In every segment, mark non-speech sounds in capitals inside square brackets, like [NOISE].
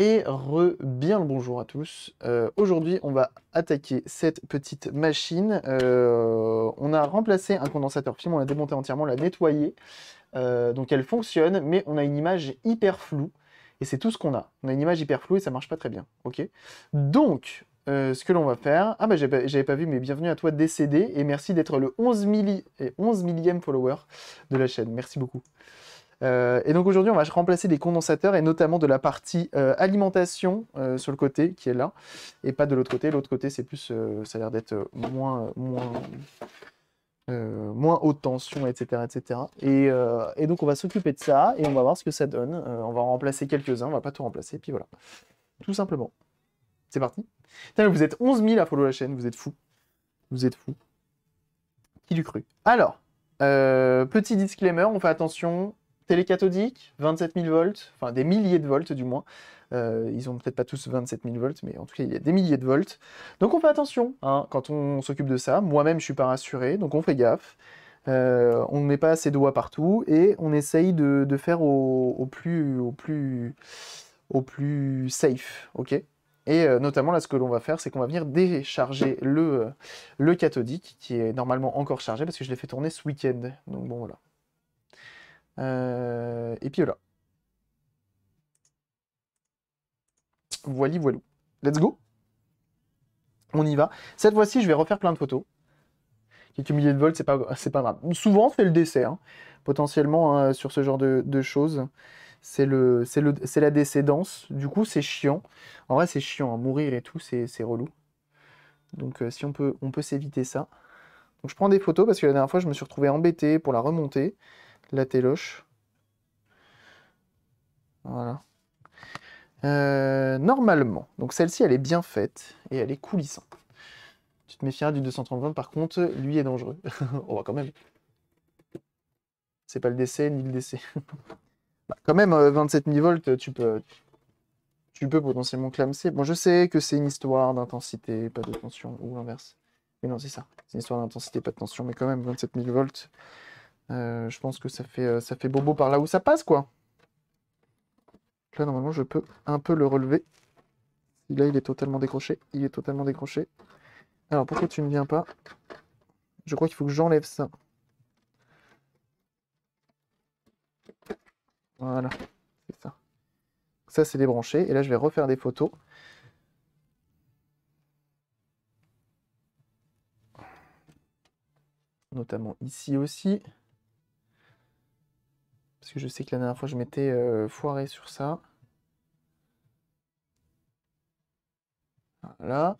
Et re bien le bonjour à tous. Euh, aujourd'hui, on va attaquer cette petite machine. Euh, on a remplacé un condensateur film, on l'a démonté entièrement, on l'a nettoyé. Euh, donc elle fonctionne, mais on a une image hyper floue. Et c'est tout ce qu'on a. On a une image hyper floue et ça marche pas très bien. Ok. Donc, ce que l'on va faire. Ah bah j'avais pas vu, mais bienvenue à toi décédé et merci d'être le 11 millième follower de la chaîne. Merci beaucoup. Euh, et donc aujourd'hui, on va remplacer des condensateurs et notamment de la partie euh, alimentation euh, sur le côté qui est là et pas de l'autre côté. L'autre côté, c'est plus, ça a l'air d'être moins, moins, moins haute tension, etc. etc. Et, donc on va s'occuper de ça et on va voir ce que ça donne. on va remplacer quelques-uns, on va pas tout remplacer, et puis voilà. Tout simplement. C'est parti. vous êtes 11 000 à follow la chaîne, vous êtes fous. Vous êtes fous. Qui l'eût cru Alors, petit disclaimer, on fait attention télécathodique, 27 000 volts, enfin des milliers de volts du moins. Euh, ils ont peut-être pas tous 27 000 volts, mais en tout cas, il y a des milliers de volts. Donc on fait attention hein, quand on s'occupe de ça. Moi-même, je suis pas rassuré, donc on fait gaffe. Euh, on ne met pas ses doigts partout et on essaye de, faire au, plus, au, plus, au plus safe, ok Et euh, notamment, là, ce que l'on va faire, c'est qu'on va venir décharger le, le cathodique, qui est normalement encore chargé, parce que je l'ai fait tourner ce week-end. Donc bon, voilà. Euh, et puis voilà. Voili, voilou. Let's go. On y va. Cette fois-ci, je vais refaire plein de photos. Quelques milliers de volts, c'est pas, pas grave. Souvent, fait le décès, hein. potentiellement, hein, sur ce genre de, choses. C'est la décédance. Du coup, c'est chiant. En vrai, c'est chiant. à hein. Mourir et tout, c'est relou. Donc, euh, si on peut, on peut s'éviter ça. Donc, je prends des photos parce que la dernière fois, je me suis retrouvé embêté pour la remonter la téloche. Voilà. Euh, normalement, donc celle-ci, elle est bien faite et elle est coulissante. Tu te méfieras du 230 par contre, lui est dangereux. [LAUGHS] On oh, va bah, quand même. C'est pas le décès ni le décès. [LAUGHS] Bah, quand même, 27 euh, 000 volts, tu peux, tu peux potentiellement clamser. Bon, je sais que c'est une histoire d'intensité, pas de tension, ou l'inverse. Mais non, c'est ça. C'est une histoire d'intensité, pas de tension, mais quand même, 27 000 volts, euh, je pense que ça fait, euh, ça fait bobo par là où ça passe, quoi. Là, normalement, je peux un peu le relever. Là, il est totalement décroché. Il est totalement décroché. Alors, pourquoi tu ne viens pas Je crois qu'il faut que j'enlève ça. Voilà, c'est ça. Ça, c'est débranché. Et là, je vais refaire des photos. Notamment ici aussi. Parce que je sais que la dernière fois, je m'étais euh, foiré sur ça. Voilà.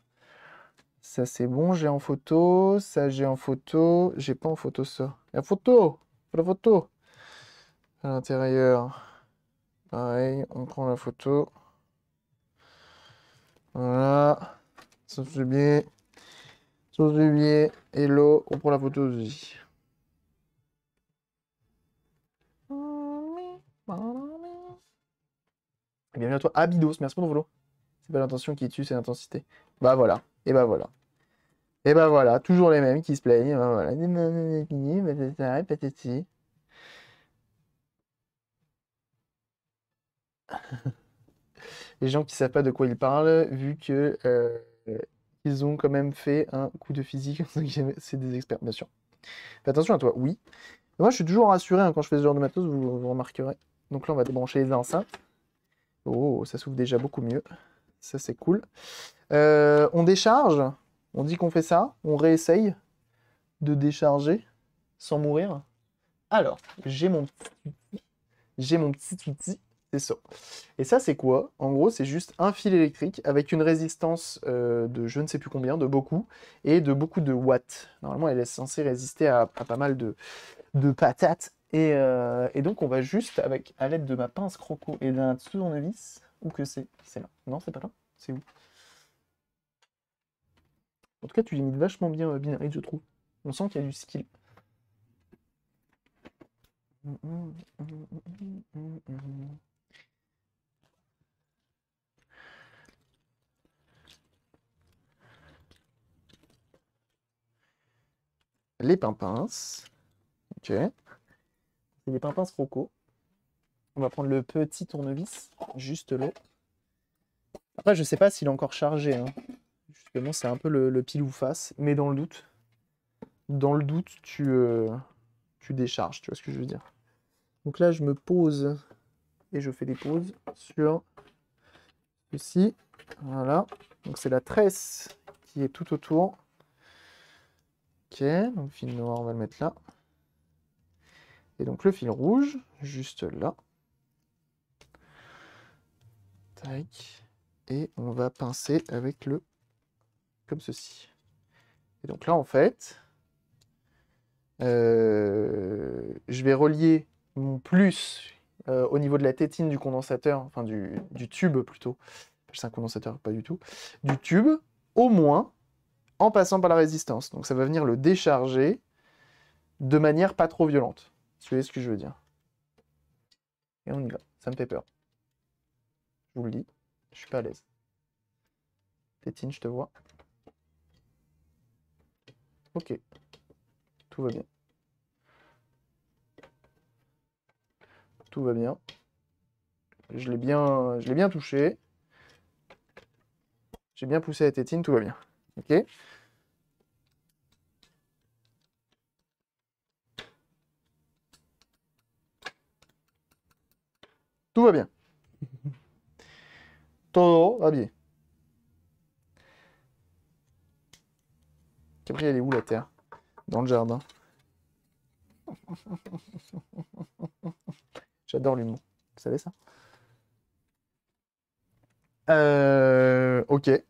Ça, c'est bon. J'ai en photo. Ça, j'ai en photo. J'ai pas en photo ça. La photo La photo À l'intérieur. Pareil, on prend la photo. Voilà. ça du biais. Sauce du biais. Et l'eau. On prend la photo aussi. bienvenue à toi. Abidos, merci pour ton follow. C'est pas l'intention qui tue, c'est l'intensité. Bah voilà. Et bah voilà. Et bah voilà, toujours les mêmes qui se plaignent. Bah voilà. [LAUGHS] les gens qui savent pas de quoi ils parlent, vu que euh, ils ont quand même fait un coup de physique, [LAUGHS] c'est des experts, bien sûr. Fais attention à toi, oui. Moi, je suis toujours rassuré hein. quand je fais ce genre de matos, vous, vous remarquerez. Donc là, on va débrancher les enceintes. Oh, ça s'ouvre déjà beaucoup mieux. Ça, c'est cool. Euh, on décharge. On dit qu'on fait ça. On réessaye de décharger sans mourir. Alors, j'ai mon j'ai mon petit outil. C'est ça. Et ça, c'est quoi En gros, c'est juste un fil électrique avec une résistance euh, de je ne sais plus combien, de beaucoup, et de beaucoup de watts. Normalement, elle est censée résister à, à pas mal de, de patates. Euh, et, donc on va juste, avec, à l'aide de ma pince croco et d'un tournevis, ou que c'est C'est là. Non, c'est pas là. C'est où En tout cas, tu limites vachement bien euh, je trouve. On sent qu'il y a du skill. Les pinces Ok des pimpins On va prendre le petit tournevis, juste là Après, je sais pas s'il est encore chargé. Hein. Justement, c'est un peu le, pile ou face. Mais dans le doute, dans le doute, tu, euh, tu décharges. Tu vois ce que je veux dire Donc là, je me pose et je fais des pauses sur ceci. Voilà. Donc c'est la tresse qui est tout autour. Ok, fil noir, on va le mettre là. Et donc le fil rouge, juste là. Et on va pincer avec le... comme ceci. Et donc là, en fait, euh, je vais relier mon plus euh, au niveau de la tétine du condensateur, enfin du, du tube plutôt, c'est un condensateur, pas du tout, du tube, au moins, en passant par la résistance. Donc ça va venir le décharger de manière pas trop violente. Tu sais ce que je veux dire. Et on y va. Ça me fait peur. Je vous le dis. Je suis pas à l'aise. Tétine, je te vois. Ok. Tout va bien. Tout va bien. Je l'ai bien, je l'ai bien touché. J'ai bien poussé la tétine, tout va bien. Ok Tout va bien. tout va bien. Gabriel est où la terre Dans le jardin. [LAUGHS] J'adore l'humour. Vous savez ça euh, Ok. Et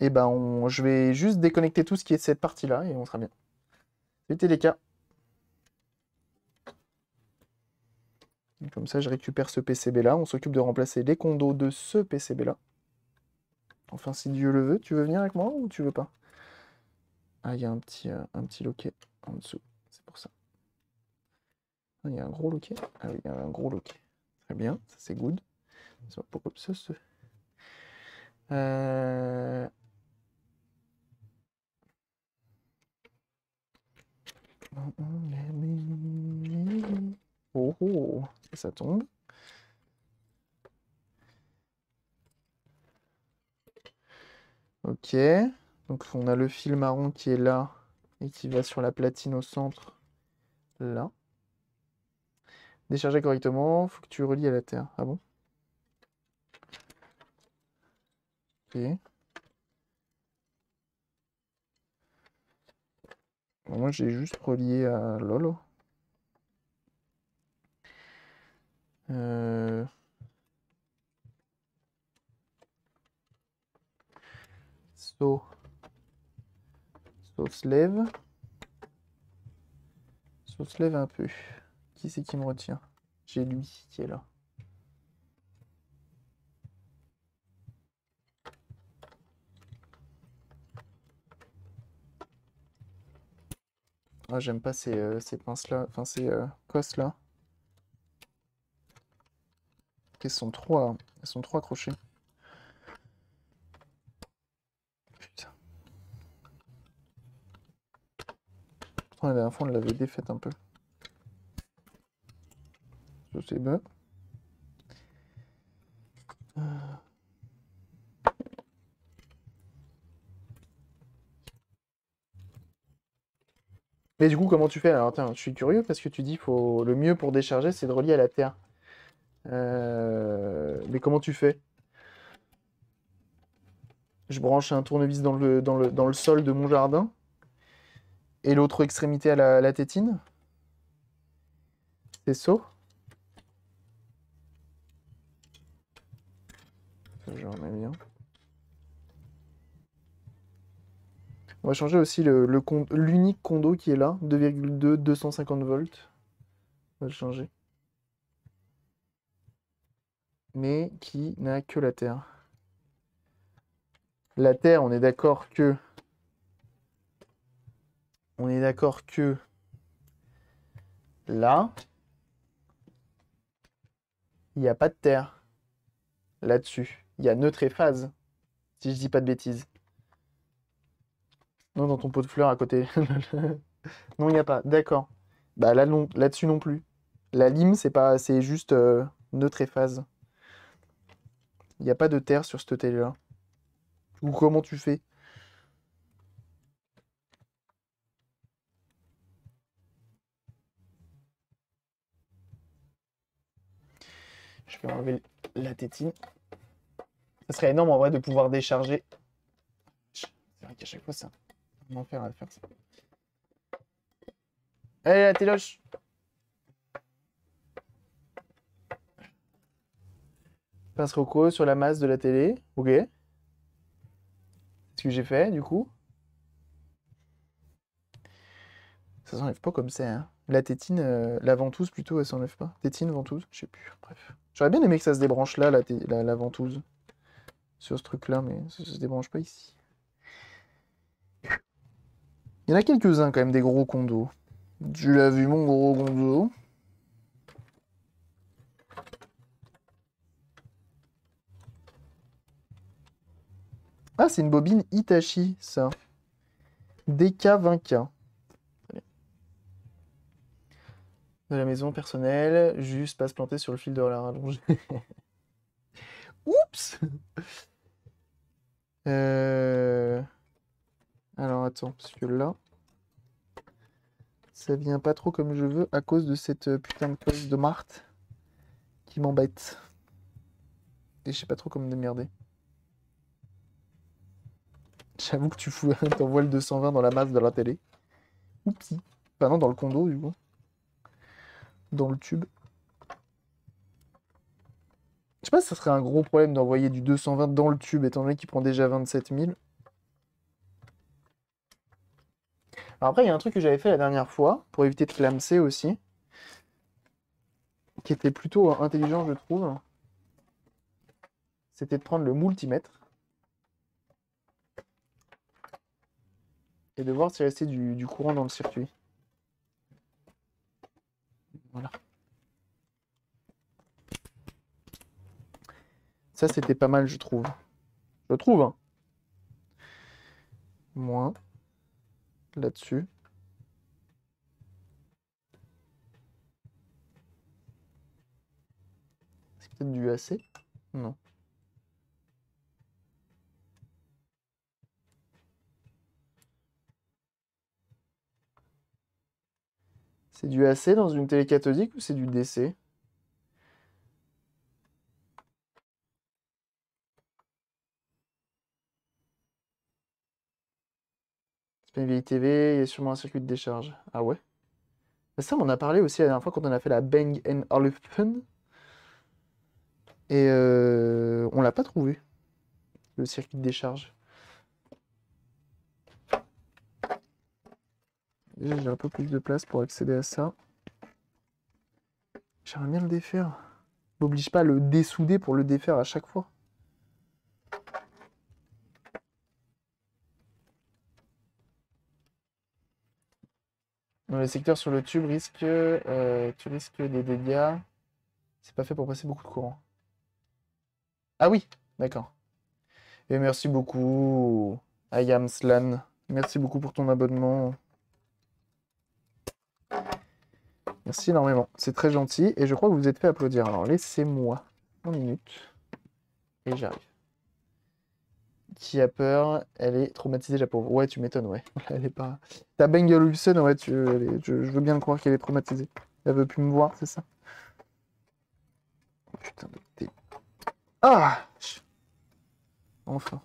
eh ben, on... je vais juste déconnecter tout ce qui est cette partie-là et on sera bien. C'était les cas. Comme ça, je récupère ce PCB là. On s'occupe de remplacer les condos de ce PCB là. Enfin, si Dieu le veut, tu veux venir avec moi ou tu veux pas Ah, il y a un petit, euh, un petit loquet en dessous. C'est pour ça. Ah, il y a un gros loquet. Ah oui, il y a un gros loquet. Très bien, ça c'est good. Pourquoi ça. Euh. Oh, oh. oh ça tombe. Ok, donc on a le fil marron qui est là et qui va sur la platine au centre, là. Décharger correctement, faut que tu relies à la terre. Ah bon Ok. moi j'ai juste relié à Lolo. Euh... So. So slave. So slave un peu. Qui c'est qui me retient J'ai lui qui est là. Ah, j'aime pas ces, euh, ces pinces là, enfin ces cos euh, cosses là sont trois. elles sont trois crochets. Putain. la dernière fois, on l'avait défaite un peu. Je sais pas. Mais du coup, comment tu fais Alors, tiens, je suis curieux parce que tu dis faut le mieux pour décharger, c'est de relier à la terre. Euh, mais comment tu fais Je branche un tournevis dans le, dans le, sol de mon jardin et l'autre extrémité à la, tétine. C'est ça bien. On va changer aussi l'unique le, condo qui est là, 2,2, 250 volts. On va le changer mais qui n'a que la Terre. La Terre, on est d'accord que. On est d'accord que. Là. Il n'y a pas de Terre. Là-dessus. Il y a neutre et phase. Si je dis pas de bêtises. Non, dans ton pot de fleurs à côté. [LAUGHS] non, il n'y a pas. D'accord. Bah là, non, là-dessus non plus. La lime, c'est pas, c'est juste euh, neutre et phase. Il n'y a pas de terre sur ce télé-là. Ou comment tu fais Je vais enlever la tétine. Ce serait énorme en vrai de pouvoir décharger. C'est vrai qu'à chaque fois, ça. un enfer à faire ça. Allez, la téloche Pince Rocco sur la masse de la télé. Ok. C'est ce que j'ai fait, du coup. Ça s'enlève pas comme ça, hein. La tétine, euh, la ventouse plutôt, elle s'enlève pas. Tétine, ventouse, je sais plus. Bref. J'aurais bien aimé que ça se débranche là, la, la, ventouse. Sur ce truc-là, mais ça, se débranche pas ici. Il y en a quelques-uns quand même des gros condos. Tu l'as vu mon gros condo Ah, c'est une bobine itachi ça. DK20K. De la maison personnelle, juste pas se planter sur le fil de la rallonge. [LAUGHS] Oups euh... Alors attends, parce que là, ça vient pas trop comme je veux à cause de cette euh, putain de cause de Marthe qui m'embête. Et je sais pas trop comment me démerder. J'avoue que tu fous... [LAUGHS] le 220 dans la masse de la télé. Oupsie. Enfin bah non, dans le condo, du coup. Dans le tube. Je sais pas si ça serait un gros problème d'envoyer du 220 dans le tube, étant donné qu'il prend déjà 27 000. Alors après, il y a un truc que j'avais fait la dernière fois, pour éviter de clamser aussi, qui était plutôt intelligent, je trouve. C'était de prendre le multimètre. et de voir s'il restait du, courant dans le circuit. Voilà. Ça, c'était pas mal, je trouve. Je trouve. Hein. Moins. Là-dessus. C'est peut-être du AC Non. C'est du AC dans une télé cathodique ou c'est du DC C'est une TV, il y a sûrement un circuit de décharge. Ah ouais ça, on en a parlé aussi la dernière fois quand on a fait la Bang Olufsen. Et euh, on l'a pas trouvé, le circuit de décharge. Déjà, j'ai un peu plus de place pour accéder à ça. J'aimerais bien le défaire. M'oblige pas à le dessouder pour le défaire à chaque fois. les secteurs sur le tube risque, euh, tu risques des dégâts. C'est pas fait pour passer beaucoup de courant. Ah oui, d'accord. Et merci beaucoup, Ayam Merci beaucoup pour ton abonnement. Merci énormément. C'est très gentil. Et je crois que vous vous êtes fait applaudir. Alors laissez-moi une minute. Et j'arrive. Qui a peur Elle est traumatisée, la pauvre. Ouais, tu m'étonnes, ouais. [LAUGHS] Elle est pas. Ta Bengal Wilson, ouais, tu... je... veux bien croire qu'elle est traumatisée. Elle veut plus me voir, c'est ça Putain de Ah Enfin.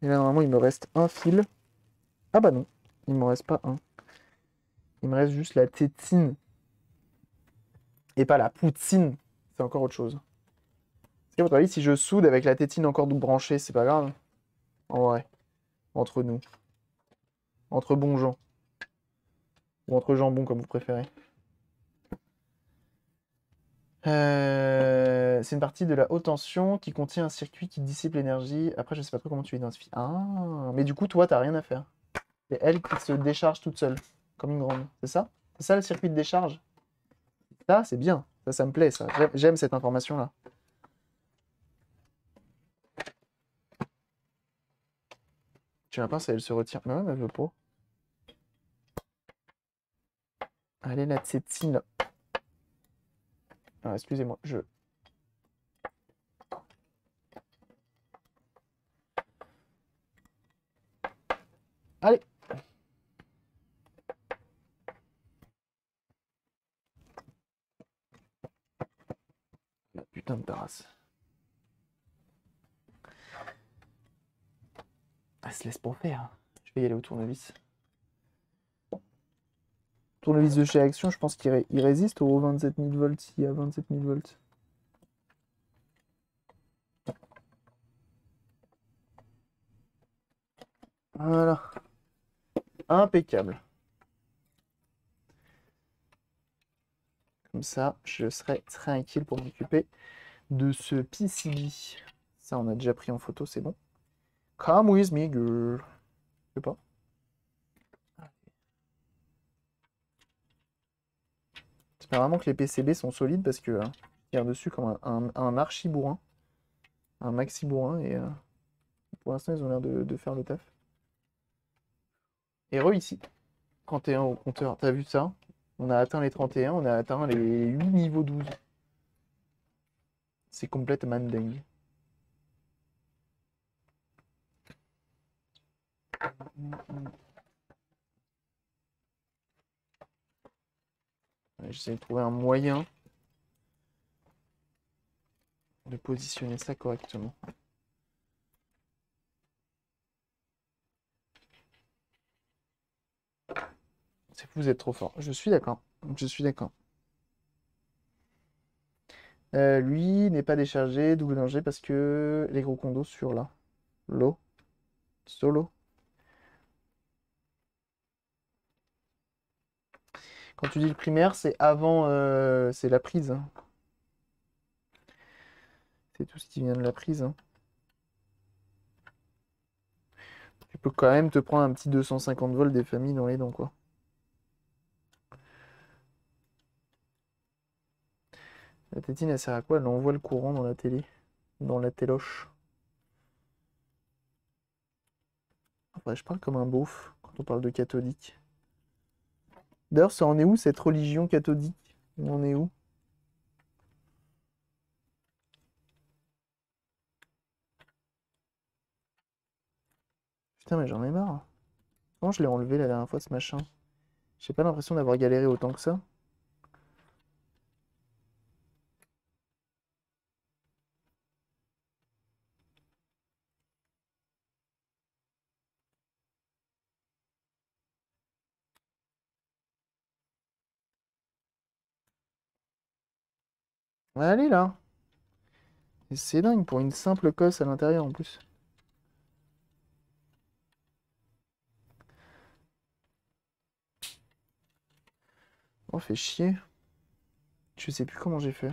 Et là, normalement, il me reste un fil. Ah bah non, il me reste pas un. Il me reste juste la tétine. Et pas la poutine. C'est encore autre chose. Est-ce que, votre avis, si je soude avec la tétine encore branchée, c'est pas grave En vrai. Entre nous. Entre bons gens. Ou entre gens bons, comme vous préférez. Euh, c'est une partie de la haute tension qui contient un circuit qui dissipe l'énergie. Après, je sais pas trop comment tu l'identifies. Ah, mais du coup, toi, t'as rien à faire. C'est elle qui se décharge toute seule comme une grande. C'est ça C'est ça le circuit de décharge Ça, c'est bien. Ça, ça me plaît, ça. J'aime cette information-là. Tu la ça, elle se retire. Non, elle veut pas. Allez, la tétine. Ah, excusez-moi, je de terrasse. Elle se laisse pas faire. Je vais y aller au tournevis. Tournevis de chez Action, je pense qu'il résiste aux 27 000 volts. s'il y a 27 000 volts. Voilà. Impeccable. Comme ça, je serai tranquille pour m'occuper de ce PCB. Ça, on a déjà pris en photo, c'est bon. Come with me, girl. Je sais pas. J'espère vraiment que les PCB sont solides parce que hier hein, dessus comme un, un, un archi-bourrin. Un maxi-bourrin et euh, pour l'instant, ils ont l'air de, faire le taf. Et re ici. 31 au compteur, t'as vu ça On a atteint les 31, on a atteint les 8 niveaux 12. C'est complètement dingue. J'essaie de trouver un moyen de positionner ça correctement. C'est que vous êtes trop fort. Je suis d'accord. Je suis d'accord. Euh, lui n'est pas déchargé, double danger parce que les gros condos sur là. L'eau. Solo. Quand tu dis le primaire, c'est avant, euh, c'est la prise. Hein. C'est tout ce qui vient de la prise. Hein. Tu peux quand même te prendre un petit 250 volts des familles dans les dents, quoi. La tétine, elle sert à quoi Elle envoie le courant dans la télé, dans la téloche. Après, ah bah, je parle comme un beauf quand on parle de cathodique. D'ailleurs, ça en est où cette religion cathodique On en est où Putain, mais j'en ai marre. Comment je l'ai enlevé la dernière fois, ce machin J'ai pas l'impression d'avoir galéré autant que ça. Allez là. C'est dingue pour une simple cosse à l'intérieur en plus. On oh, fait chier. Je sais plus comment j'ai fait.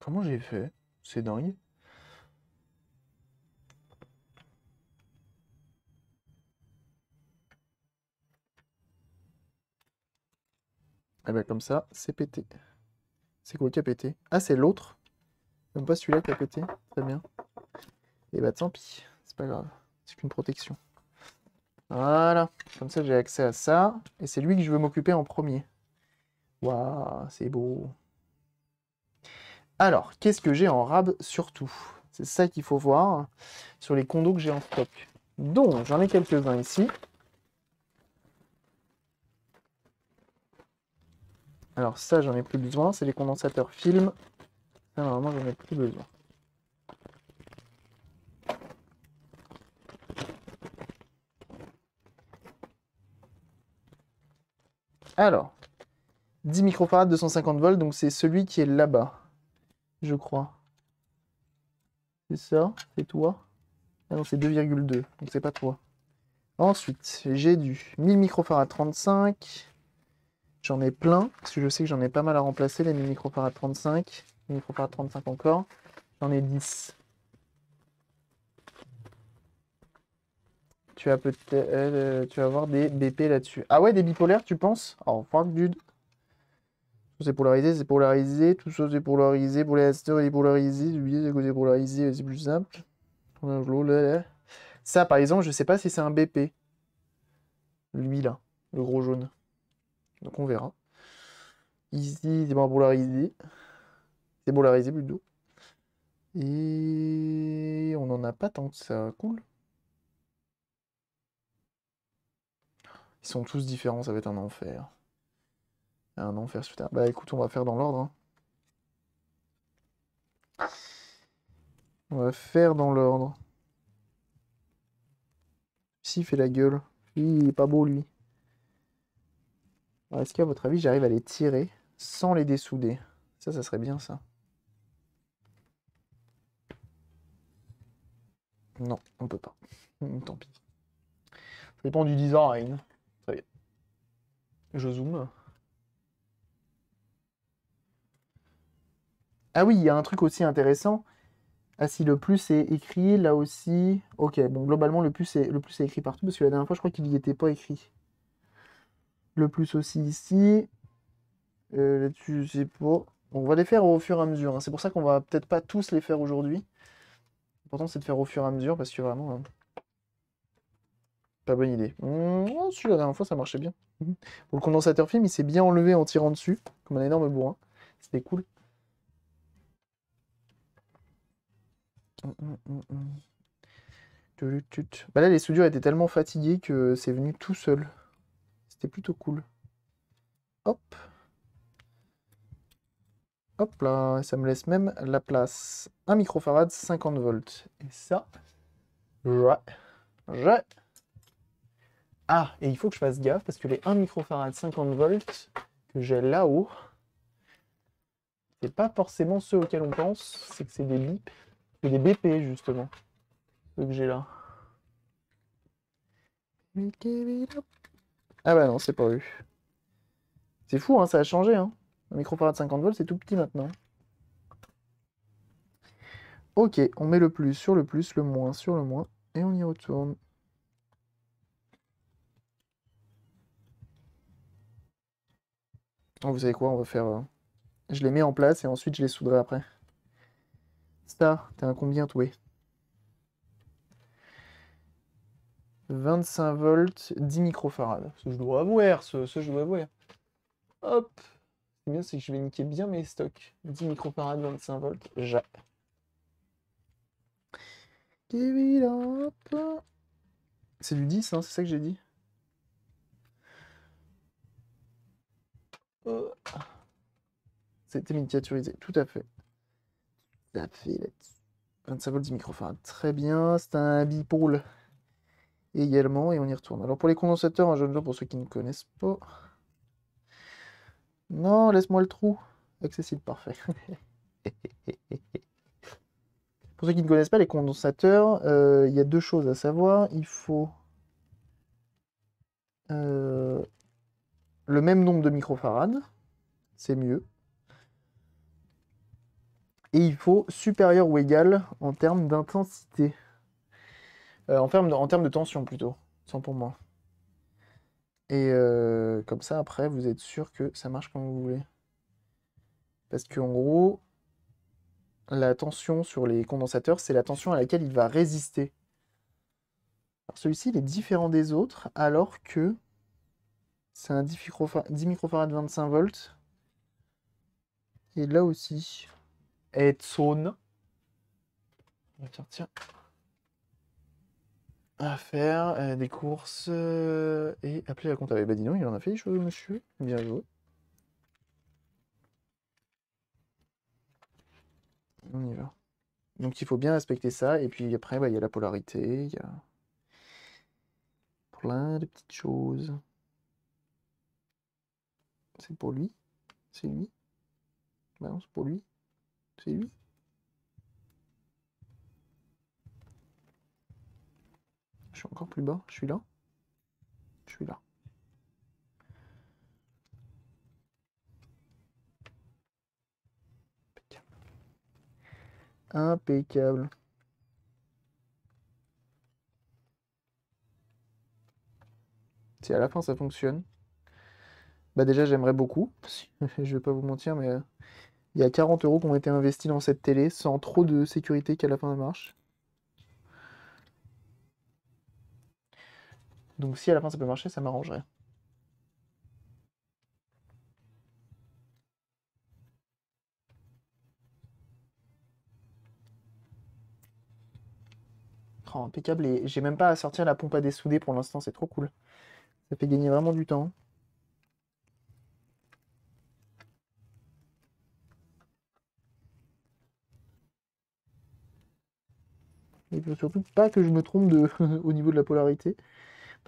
Comment j'ai fait C'est dingue. Et eh ben, comme ça, c'est pété. C'est quoi qui a pété Ah, c'est l'autre. Même pas celui-là qui a pété. Très bien. Et eh bah ben, tant pis, c'est pas grave. C'est qu'une protection. Voilà. Comme ça, j'ai accès à ça. Et c'est lui que je veux m'occuper en premier. Waouh, c'est beau. Alors, qu'est-ce que j'ai en rab surtout C'est ça qu'il faut voir sur les condos que j'ai en stock. Donc, j'en ai quelques-uns ici. Alors ça, j'en ai plus besoin. C'est les condensateurs film. Ça, normalement, j'en ai plus besoin. Alors, 10 microfarads, 250 volts, donc c'est celui qui est là-bas, je crois. C'est ça, c'est toi. Ah non, c'est 2,2, donc c'est pas toi. Ensuite, j'ai du 1000 microfarads 35, J'en ai plein, parce que je sais que j'en ai pas mal à remplacer, les à 35, les à 35 encore. J'en ai 10. Tu vas peut-être euh, euh, tu vas avoir des BP là-dessus. Ah ouais, des bipolaires, tu penses Alors, oh, fuck dude. Tout c'est polarisé, c'est polarisé, tout ça c'est polarisé, polarisé, est polarisé, c'est biais c'est polarisé, c'est plus simple. Ça par exemple, je sais pas si c'est un BP. Lui là, le gros jaune. Donc on verra. Ici, c'est pas polarisé. C'est polarisé plutôt. Et on n'en a pas tant que ça. Cool. Ils sont tous différents, ça va être un enfer. Un enfer, super. Bah écoute, on va faire dans l'ordre. Hein. On va faire dans l'ordre. Si, fait la gueule. il est pas beau, lui. Est-ce qu'à votre avis, j'arrive à les tirer sans les dessouder Ça, ça serait bien ça. Non, on peut pas. [LAUGHS] Tant pis. Ça dépend du design. Très bien. Je zoome. Ah oui, il y a un truc aussi intéressant. Ah si, le plus est écrit, là aussi. Ok, bon, globalement, le plus est, le plus est écrit partout, parce que la dernière fois, je crois qu'il n'y était pas écrit le plus aussi ici. Euh, là-dessus, c'est pas. On va les faire au fur et à mesure. Hein. C'est pour ça qu'on va peut-être pas tous les faire aujourd'hui. L'important, c'est de faire au fur et à mesure parce que vraiment. Hein, pas bonne idée. Mmh, la dernière fois, ça marchait bien. [LAUGHS] Pour le condensateur film, il s'est bien enlevé en tirant dessus, comme un énorme bourrin. C'était cool. Mmh, mmh, mmh, bah là, les soudures étaient tellement fatiguées que c'est venu tout seul plutôt cool. Hop. Hop là, ça me laisse même la place. 1 microfarad, 50 volts. Et ça, ouais, je Ah, et il faut que je fasse gaffe parce que les 1 microfarad, 50 volts que j'ai là-haut, c'est pas forcément ceux auxquels on pense, c'est que c'est des BIP, c'est des BP justement, que j'ai là. Ah bah non, c'est pas eu. C'est fou, hein, ça a changé. Hein. Un parade 50 volts, c'est tout petit maintenant. Ok, on met le plus sur le plus, le moins sur le moins, et on y retourne. vous savez quoi, on va faire... Euh, je les mets en place et ensuite je les souderai après. Star, t'es un combien, toi 25 volts, 10 microfarades. Ce que je dois avouer, ce, ce je dois avouer. Hop C'est bien, c'est que je vais niquer bien mes stocks. 10 microfarades, 25 volts, j'ai. C'est du 10, hein, c'est ça que j'ai dit oh. C'était miniaturisé, tout à fait. Tout à 25 volts, 10 microfarades. Très bien, c'est un bipôle également et on y retourne. Alors pour les condensateurs, un jeune pour ceux qui ne connaissent pas. Non, laisse-moi le trou. Accessible, parfait. [LAUGHS] pour ceux qui ne connaissent pas les condensateurs, euh, il y a deux choses à savoir. Il faut euh, le même nombre de microfarades, c'est mieux. Et il faut supérieur ou égal en termes d'intensité. Euh, en, termes de, tension plutôt, sans pour moi. Et euh, comme ça, après, vous êtes sûr que ça marche comme vous voulez. Parce qu'en gros, la tension sur les condensateurs, c'est la tension à laquelle il va résister. Celui-ci, il est différent des autres, alors que c'est un 10 microfarads 25 volts. Et là aussi, Edson. On Tiens, à faire des courses euh, et appeler la compte Bah eh ben, dis donc, il en a fait des choses, monsieur. Bien joué. On y va. Donc il faut bien respecter ça. Et puis après, bah, il bah, y a la polarité, il y a plein de petites choses. C'est pour lui C'est lui ben c'est pour lui C'est lui suis encore plus bas. Je suis là. Je suis là. Impeccable. Si à la fin ça fonctionne, bah déjà j'aimerais beaucoup. [LAUGHS] Je vais pas vous mentir, mais euh, il y a 40 euros qui ont été investis dans cette télé sans trop de sécurité qu'à la fin ça marche. Donc si à la fin ça peut marcher, ça m'arrangerait. Oh, impeccable. Et j'ai même pas à sortir la pompe à dessouder pour l'instant, c'est trop cool. Ça fait gagner vraiment du temps. Et faut surtout pas que je me trompe de... [LAUGHS] au niveau de la polarité.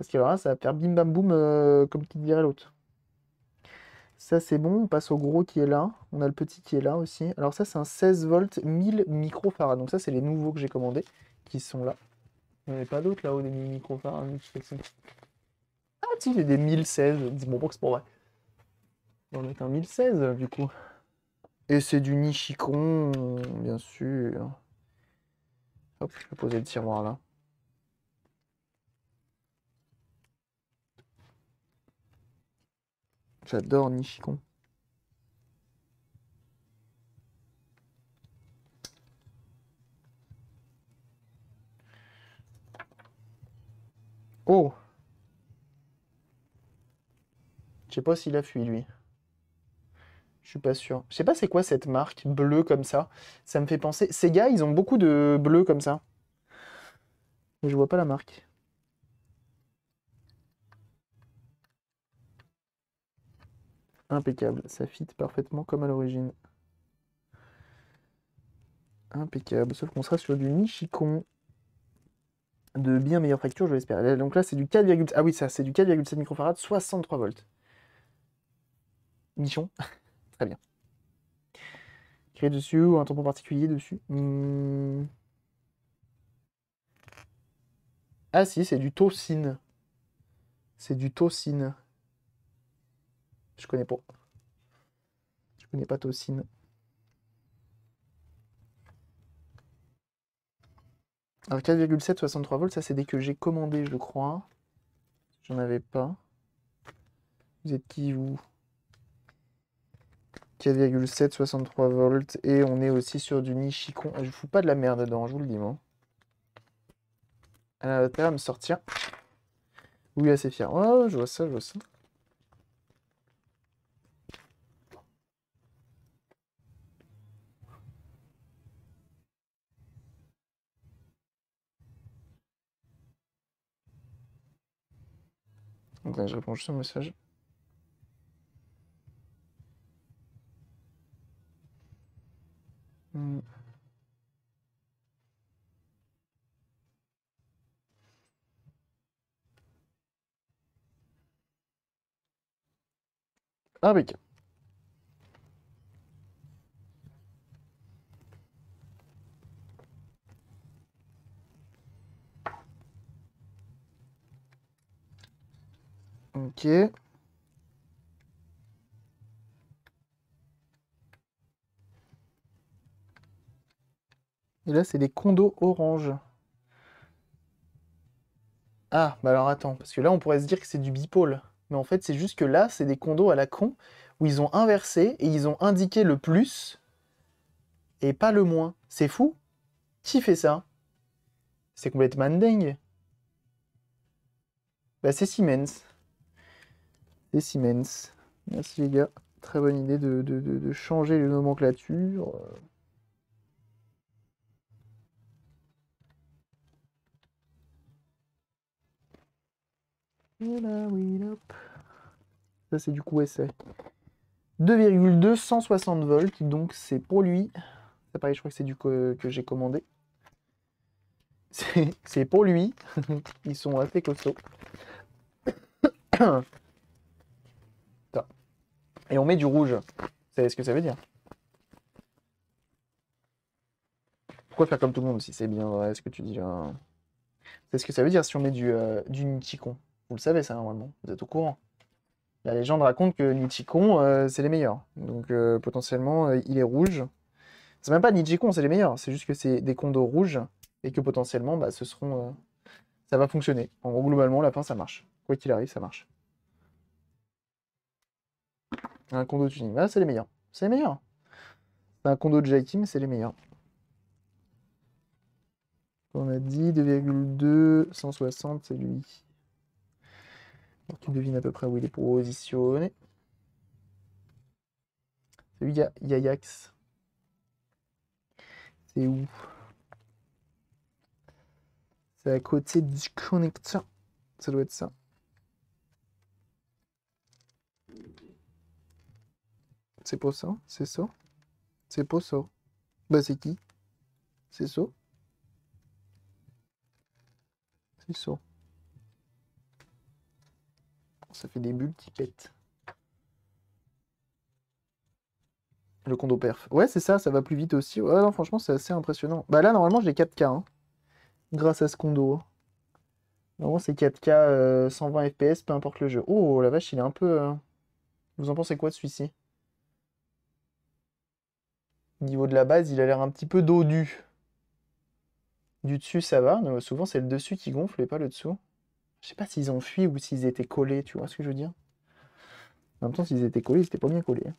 Parce que là, ça va faire bim bam boum, euh, comme qui dirait l'autre. Ça, c'est bon. On passe au gros qui est là. On a le petit qui est là aussi. Alors ça, c'est un 16 volts 1000 microfarads. Donc ça, c'est les nouveaux que j'ai commandés qui sont là. Il n'y en a pas d'autres là-haut des 1000 microfarads. Ah, si, j'ai des 1016. Dis-moi bon, c'est pour vrai. On va mettre un 1016 du coup. Et c'est du Nichicon bien sûr. Hop, je vais poser le tiroir là. J'adore Nishikon. Oh Je sais pas s'il a fui, lui. Je suis pas sûr. Je sais pas c'est quoi cette marque bleue comme ça. Ça me fait penser... Ces gars ils ont beaucoup de bleu comme ça. Mais je vois pas la marque. Impeccable, ça fit parfaitement comme à l'origine. Impeccable, sauf qu'on sera sur du Nichicon de bien meilleure facture, je l'espère. Donc là, c'est du 4,7 ah oui, ça, c'est du 4,7 microfarad, 63 volts. Nichon, [LAUGHS] très bien. Créer dessus ou un tampon particulier dessus hmm. Ah si, c'est du tocine. C'est du tocine. Je connais pas. Je connais pas Tocine. Alors 4,7, 63 volts, ça c'est dès que j'ai commandé, je crois. J'en avais pas. Vous êtes qui vous 4,7, 63 volts. Et on est aussi sur du Nichicon. Je fous pas de la merde dedans, je vous le dis, moi. Elle a à me sortir. Oui, assez fier. Oh, je vois ça, je vois ça. Donc là, je réponds juste au message. Hmm. oui. Ok. Et là, c'est des condos orange. Ah, bah alors attends, parce que là, on pourrait se dire que c'est du bipôle. Mais en fait, c'est juste que là, c'est des condos à la con, où ils ont inversé et ils ont indiqué le plus et pas le moins. C'est fou Qui fait ça C'est complètement dingue. Bah c'est Siemens des Siemens. Merci les gars. Très bonne idée de, changer les nomenclatures. Ça c'est du coup essai. 2,260 volts, donc c'est pour lui. Ça pareil, je crois que c'est du que, que j'ai commandé. C'est pour lui. [LAUGHS] Ils sont assez costauds et on met du rouge. Vous savez ce que ça veut dire Pourquoi faire comme tout le monde si c'est bien vrai ce que tu dis C'est ce que ça veut dire si on met du, euh, du Vous le savez ça normalement, vous êtes au courant. La légende raconte que Nichicon, euh, c'est les meilleurs. Donc euh, potentiellement, euh, il est rouge. C'est même pas Nichicon, c'est les meilleurs. C'est juste que c'est des condos rouges et que potentiellement, bah, ce seront, ça va fonctionner. En gros, globalement, la fin, ça marche. Quoi qu'il arrive, ça marche. Un condo tuning. Ah, c'est les meilleurs. C'est les meilleurs. Un condo de mais c'est les meilleurs. On a dit 2,260, c'est lui. tu devines à peu près où il est positionné. C'est lui, Yayax. C'est où C'est à côté du connecteur. Ça doit être ça. C'est pas ça C'est ça C'est pas ça Bah c'est qui C'est ça C'est ça. Ça fait des bulles qui pètent. Le condo perf. Ouais, c'est ça, ça va plus vite aussi. Ouais, non, franchement, c'est assez impressionnant. Bah là, normalement, j'ai 4K. Hein. grâce à ce condo. Hein. Normalement, c'est 4K 120 FPS, peu importe le jeu. Oh, la vache, il est un peu... Euh, vous en pensez quoi de celui-ci niveau de la base, il a l'air un petit peu dodu. Du dessus, ça va. souvent, c'est le dessus qui gonfle et pas le dessous. Je sais pas s'ils ont fui ou s'ils étaient collés, tu vois ce que je veux dire En même temps, s'ils étaient collés, ils n'étaient pas bien collés. Hein.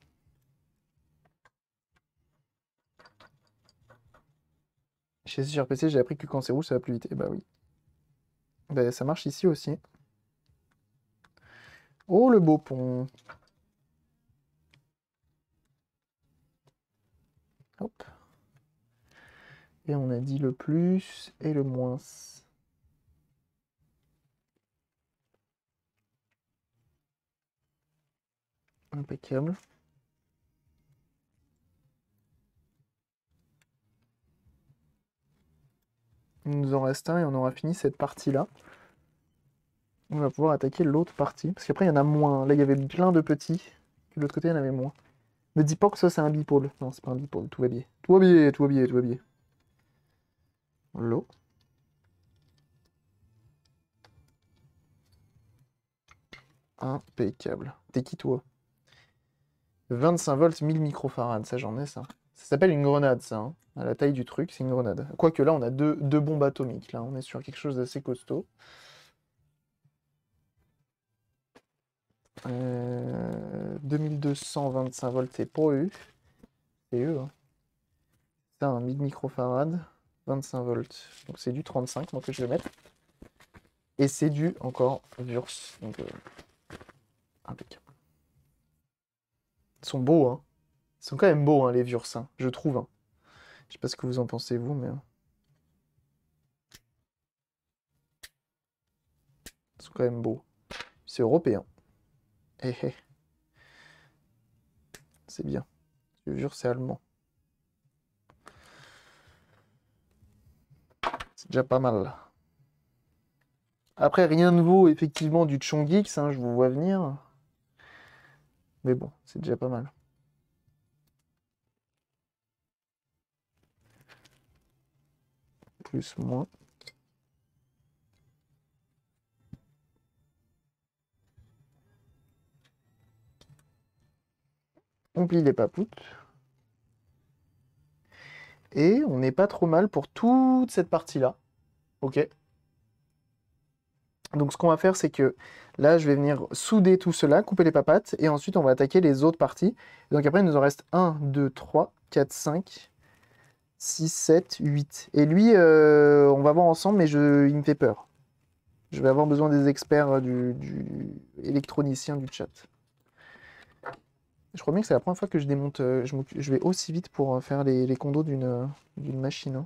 Chez CRPC, j'ai appris que quand c'est rouge, ça va plus vite. Et eh bah oui. Bah, ça marche ici aussi. Oh, le beau pont Et on a dit le plus et le moins. Impeccable. Il nous en reste un et on aura fini cette partie-là. On va pouvoir attaquer l'autre partie. Parce qu'après, il y en a moins. Là, il y avait plein de petits. De l'autre côté, il y en avait moins. Me dis pas que ça c'est un bipôle. Non, c'est pas un bipôle, tout va bien. Tout va bien, tout va bien, tout va bien. L'eau. Impeccable. T'es qui toi 25 volts, 1000 microfarades, ça j'en ai ça. Ça s'appelle une grenade ça, hein. à la taille du truc, c'est une grenade. Quoique là on a deux, deux bombes atomiques, là on est sur quelque chose d'assez costaud. 2225 euh, volts, c'est pour eux. Hein. C'est un 1000 microfarad, 25 volts. Donc c'est du 35, donc que je vais mettre. Et c'est du, encore, Vurs. Donc, euh, impeccable. Ils sont beaux, hein. Ils sont quand même beaux, hein, les Vurs, hein, je trouve. Hein. Je sais pas ce que vous en pensez, vous, mais... Ils sont quand même beaux. C'est européen. C'est bien. Je jure, c'est allemand. C'est déjà pas mal. Après, rien de nouveau, effectivement du Chongix, hein, je vous vois venir. Mais bon, c'est déjà pas mal. Plus, moins. on plie les papoutes. Et on n'est pas trop mal pour toute cette partie-là. Ok donc ce qu'on va faire, c'est que là, je vais venir souder tout cela, couper les papattes, et ensuite on va attaquer les autres parties. donc après, il nous en reste 1, 2, 3, 4, 5, 6, 7, 8. Et lui, euh, on va voir ensemble, mais je, il me fait peur. Je vais avoir besoin des experts euh, du, du électronicien du chat. Je crois bien que c'est la première fois que je démonte. Euh, je, vais aussi vite pour euh, faire les, condos d'une euh, machine.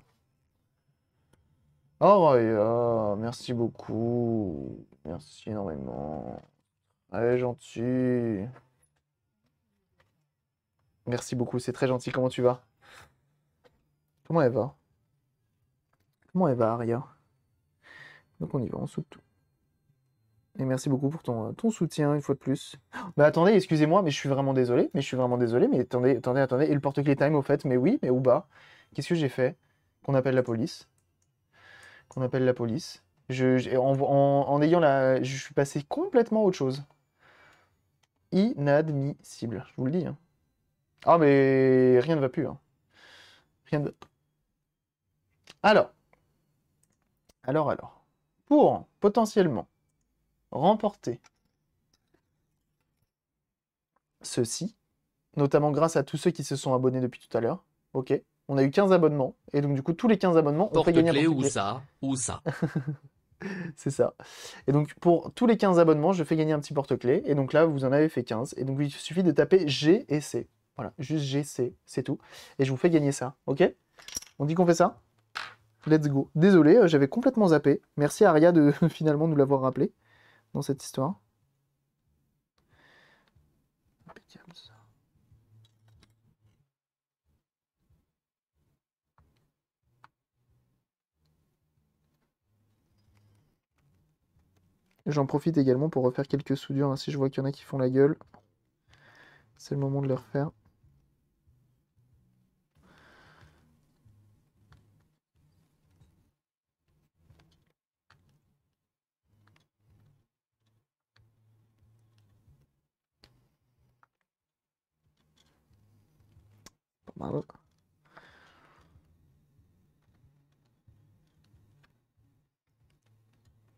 Oh, hein. yeah, ah, merci beaucoup. Merci énormément. Allez, gentil. Merci beaucoup, c'est très gentil. Comment tu vas Comment elle va Comment elle va, Aria Donc on y va, on saute tout. Et merci beaucoup pour ton, euh, ton soutien, une fois de plus. Mais [GASPS] bah, attendez, excusez-moi, mais je suis vraiment désolé. Mais je suis vraiment désolé. Mais attendez, attendez, attendez. Et le porte clé time, au fait. Mais oui, mais où bas Qu'est-ce que j'ai fait Qu'on appelle la police. Qu'on appelle la police. Je, en, ayant la... Je suis passé complètement à autre chose. Inadmissible, je vous le dis. Hein. Ah, mais rien ne va plus. Hein. Rien de... Alors. Alors, alors. Pour, potentiellement remporter Ceci, notamment grâce à tous ceux qui se sont abonnés depuis tout à l'heure. Ok, on a eu 15 abonnements, et donc du coup, tous les 15 abonnements, on fait gagner un ou ça, ou ça. C'est ça. Et donc, pour tous les 15 abonnements, je fais gagner un petit porte clé Et donc là, vous en avez fait 15. Et donc, il suffit de taper G et C. Voilà, juste G, C, c'est tout. Et je vous fais gagner ça, ok On dit qu'on fait ça Let's go. Désolé, euh, j'avais complètement zappé. Merci à Aria de [LAUGHS] finalement nous l'avoir rappelé dans cette histoire. J'en profite également pour refaire quelques soudures. Hein, si je vois qu'il y en a qui font la gueule, c'est le moment de le refaire.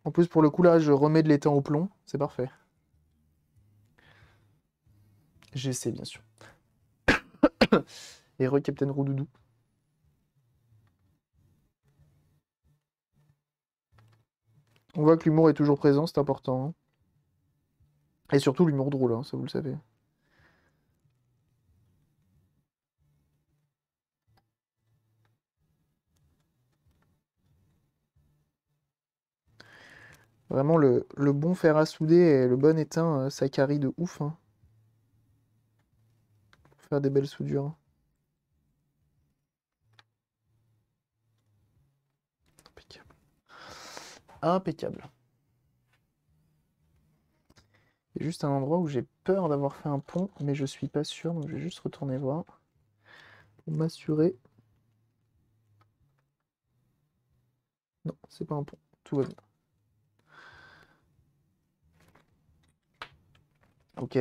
En plus, pour le coup, là, je remets de l'étain au plomb. C'est parfait. J'essaie, bien sûr. [COUGHS] Et re-Captain Roudoudou. On voit que l'humour est toujours présent, c'est important. Hein. Et surtout l'humour drôle, hein, ça vous le savez. Vraiment, le, bon fer à souder et le bon étain, euh, ça carie de ouf. Pour hein. faire des belles soudures. Hein. Impeccable. Impeccable. Il y a juste un endroit où j'ai peur d'avoir fait un pont, mais je suis pas sûr, donc je vais juste retourner voir. Pour m'assurer. Non, c'est pas un pont. Tout va bien. Ok,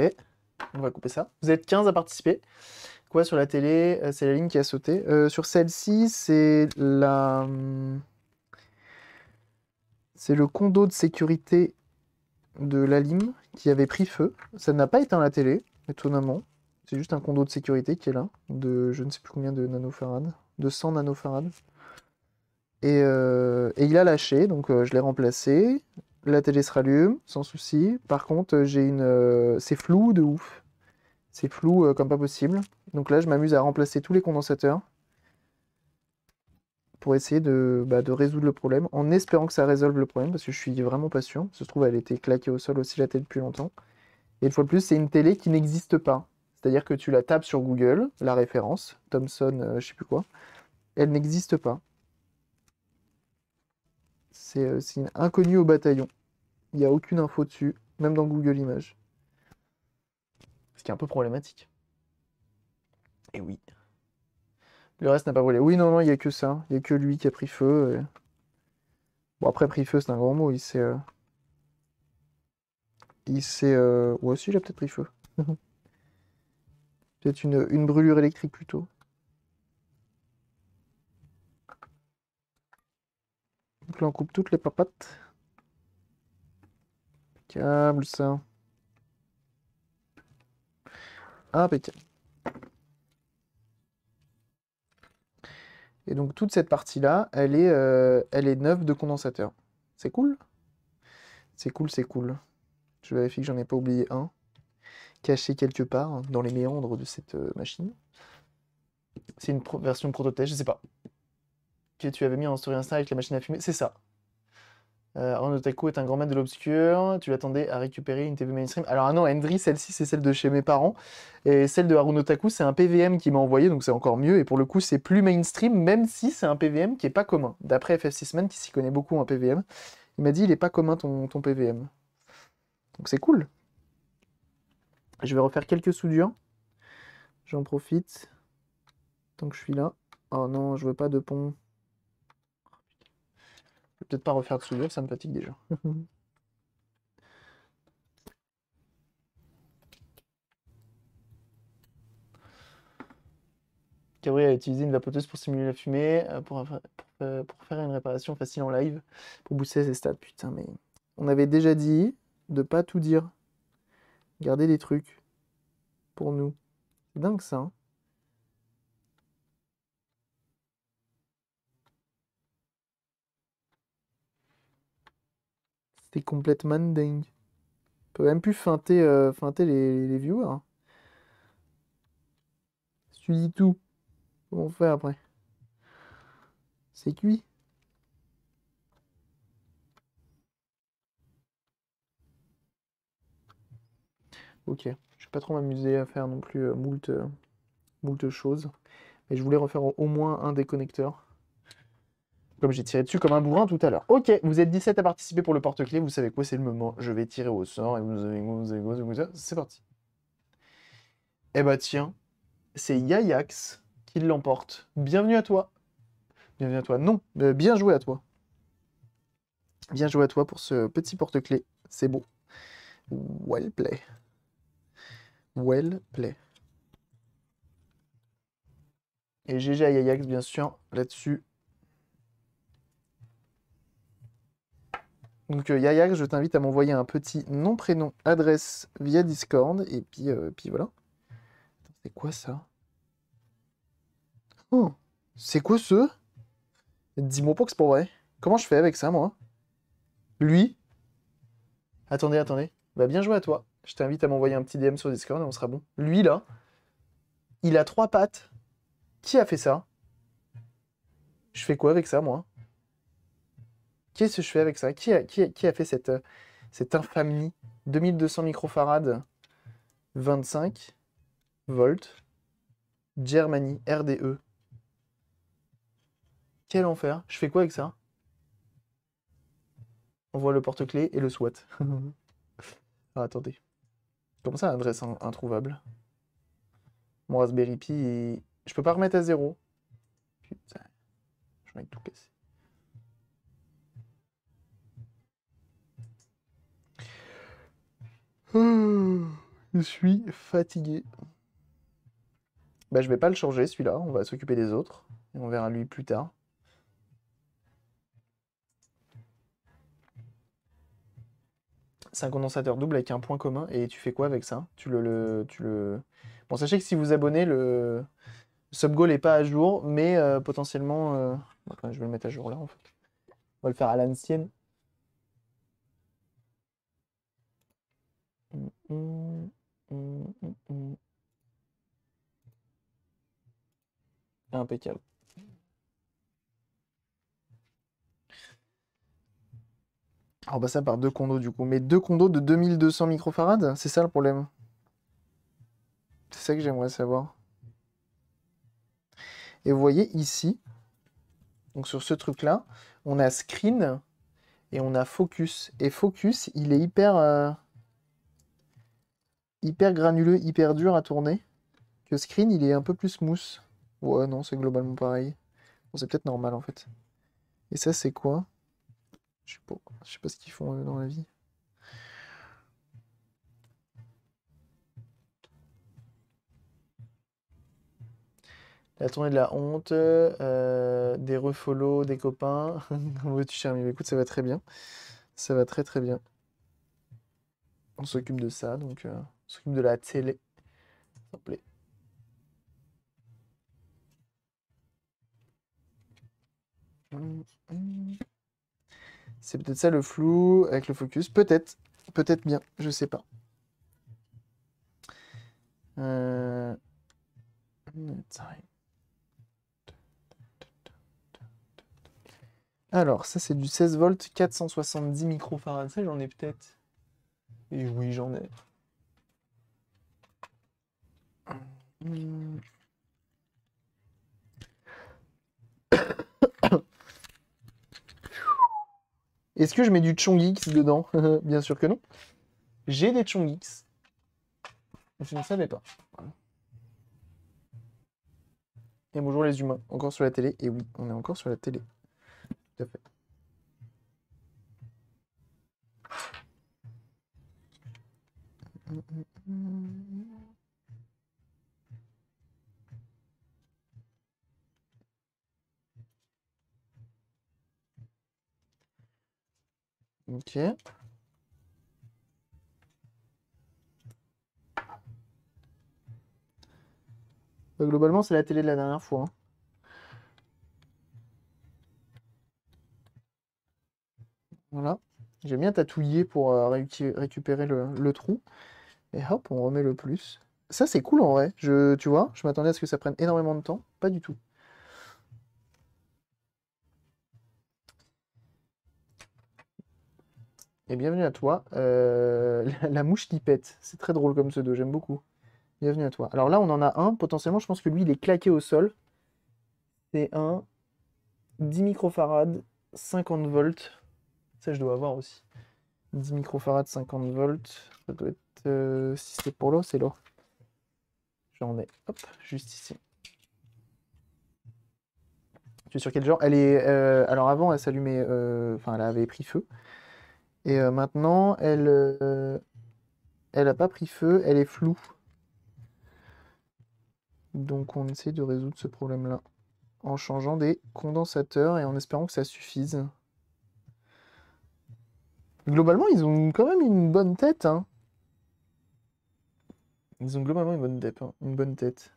on va couper ça. Vous êtes 15 à participer. Quoi sur la télé euh, C'est la ligne qui a sauté. Euh, sur celle-ci, c'est la... Hum, c'est le condo de sécurité de la lime qui avait pris feu. Ça n'a pas éteint la télé, étonnamment. C'est juste un condo de sécurité qui est là, de je ne sais plus combien de nanofarades, de 100 nanofarades. Et, euh, et, il a lâché, donc je l'ai remplacé la télé se rallume, sans souci. Par contre, euh, j'ai une, euh, c'est flou de ouf. C'est flou euh, comme pas possible. Donc là, je m'amuse à remplacer tous les condensateurs pour essayer bah, de, résoudre le problème, en espérant que ça résolve le problème, parce que je suis vraiment patient. se trouve, elle était claquée au sol aussi la télé depuis longtemps. Et une fois de plus, c'est une télé qui n'existe pas. C'est-à-dire que tu la tapes sur Google, la référence, Thomson, je sais plus quoi, elle n'existe pas. C'est euh, inconnu au bataillon. Il n'y a aucune info dessus, même dans Google Images. Ce qui est un peu problématique. Et oui. Le reste n'a pas brûlé. Oui, non, non, il n'y a que ça. Il n'y a que lui qui a pris feu. Bon, après, pris feu, c'est un grand mot. Il s'est. Euh, il s'est. Euh... aussi, il a peut-être pris feu. [LAUGHS] peut-être une, une brûlure électrique plutôt. Donc là, on coupe toutes les papates. Câble ça. Impeccable. Et donc, toute cette partie-là, elle, est, euh, elle est neuve de condensateur. C'est cool C'est cool, c'est cool. Je vérifie que j'en ai pas oublié un. Caché quelque part dans les méandres de cette euh, machine. C'est une version prototype, je sais pas que tu avais mis en story Insta avec la machine à fumer. C'est ça. Euh, est un grand maître de l'obscur. Tu l'attendais à récupérer une TV mainstream. Alors, ah non, Endry, celle-ci, c'est celle de chez mes parents. Et celle de Arunotaku c'est un PVM qui m'a envoyé, donc c'est encore mieux. Et pour le coup, c'est plus mainstream, même si c'est un PVM qui est pas commun. D'après FF6man, qui s'y connaît beaucoup en PVM, il m'a dit il est pas commun ton, ton PVM. Donc, c'est cool. Je vais refaire quelques soudures. J'en profite. Tant que je suis là. Oh non, je veux pas de pont peut-être pas refaire de souvenir, ça me fatigue déjà. [LAUGHS] Gabriel a utilisé une vapoteuse pour simuler la fumée, euh, euh, pour, faire une réparation facile en live, pour booster ses stats. Putain, mais on avait déjà dit de pas tout dire. Garder des trucs pour nous. C'est dingue ça. Hein. C'était complètement dingue. On peut même plus feinter, euh, les, viewers. Hein. Suis tu tout, comment on fait après C'est cuit. Ok, je vais pas trop m'amuser à faire non plus euh, moult, de euh, choses. Mais je voulais refaire au moins un des connecteurs comme j'ai tiré dessus comme un bourrin tout à l'heure. Ok, vous êtes 17 à participer pour le porte-clés, vous savez quoi, c'est le moment. Je vais tirer au sort et vous vous c'est parti. Eh bah tiens, c'est Yayax qui l'emporte. Bienvenue à toi. Bienvenue à toi. Non, euh, bien joué à toi. Bien joué à toi pour ce petit porte-clés. C'est beau. Well play. Well play. Et GG à Yayax, bien sûr, là-dessus. Donc euh, Yaya, je t'invite à m'envoyer un petit nom, prénom, adresse via Discord. Et puis, euh, puis voilà. C'est quoi ça oh, C'est quoi ce Dis-moi pas que c'est pour vrai. Comment je fais avec ça, moi Lui Attendez, attendez. Bah, bien joué à toi. Je t'invite à m'envoyer un petit DM sur Discord et on sera bon. Lui, là, il a trois pattes. Qui a fait ça Je fais quoi avec ça, moi Qu'est-ce que je fais avec ça qui a, qui, fait cette, euh, infamie 2200 microfarades, 25 volts, Germany, RDE. Quel enfer Je fais quoi avec ça On voit le porte-clés et le SWAT. [LAUGHS] Ah, attendez. Comment ça, adresse introuvable Mon Raspberry Pi, je peux pas remettre à zéro. Putain, mets tout cassé. Oh, je suis fatigué. Bah, je vais pas le changer, celui-là. On va s'occuper des autres. Et on verra lui plus tard. C'est un condensateur double avec un point commun. Et tu fais quoi avec ça Tu le, le, tu le... Bon, sachez que si vous abonnez, le subgoal n'est pas à jour, mais euh, potentiellement... Euh, je vais le mettre à jour là, en fait. On va le faire à l'ancienne. Impeccable. On bah ça par deux condos du coup. Mais deux condos de 2200 microfarades, c'est ça le problème C'est ça que j'aimerais savoir. Et vous voyez ici, donc sur ce truc là, on a screen et on a focus. Et focus, il est hyper... Euh, hyper granuleux, hyper dur à tourner. Que Screen, il est un peu plus mousse. Ouais, non, c'est globalement pareil. Bon, c'est peut-être normal en fait. Et ça, c'est quoi Je sais pas, je sais pas ce qu'ils font dans la vie. La tournée de la honte, euh, des refolos, des copains. [LAUGHS] oui tu bah, Écoute, ça va très bien. Ça va très très bien. On s'occupe de ça, donc. Euh de la télé. S'il vous plaît. C'est peut-être ça le flou avec le focus. Peut-être. Peut-être bien. Je sais pas. Euh, Alors, ça, c'est du 16 volts, 470 microfarads. Ça, j'en ai peut-être. Et oui, j'en ai. [COUGHS] Est-ce que je mets du Chongix dedans [LAUGHS] Bien sûr que non. J'ai des Chongix. Je ne savais pas. Et bonjour les humains, encore sur la télé. Et oui, on est encore sur la télé. Tout à fait. Mm, mm, mm. Ok. Bah, globalement, c'est la télé de la dernière fois. Hein. Voilà. J'ai bien tatouiller pour euh, récupérer le, le, trou. Et hop, on remet le plus. Ça, c'est cool en vrai. Je, tu vois, je m'attendais à ce que ça prenne énormément de temps. Pas du tout. Et bienvenue à toi. Euh, [LAUGHS] la, mouche qui pète. C'est très drôle comme ce pseudo, j'aime beaucoup. Bienvenue à toi. Alors là, on en a un. Potentiellement, je pense que lui, il est claqué au sol. C'est un 10 microfarades, 50 volts. Ça, je dois avoir aussi. 10 microfarades, 50 volts. Ça doit être. Euh, si c'est pour l'eau, c'est l'eau. J'en ai. Hop, juste ici. Tu es sur quel genre Elle est. Euh, alors avant, elle s'allumait. Enfin, elle avait pris feu. Et euh, maintenant, elle, n'a euh, elle pas pris feu, elle est floue. Donc on essaie de résoudre ce problème-là en changeant des condensateurs et en espérant que ça suffise. Globalement, ils ont quand même une bonne tête. Hein. Ils ont globalement une bonne, hein, une bonne tête.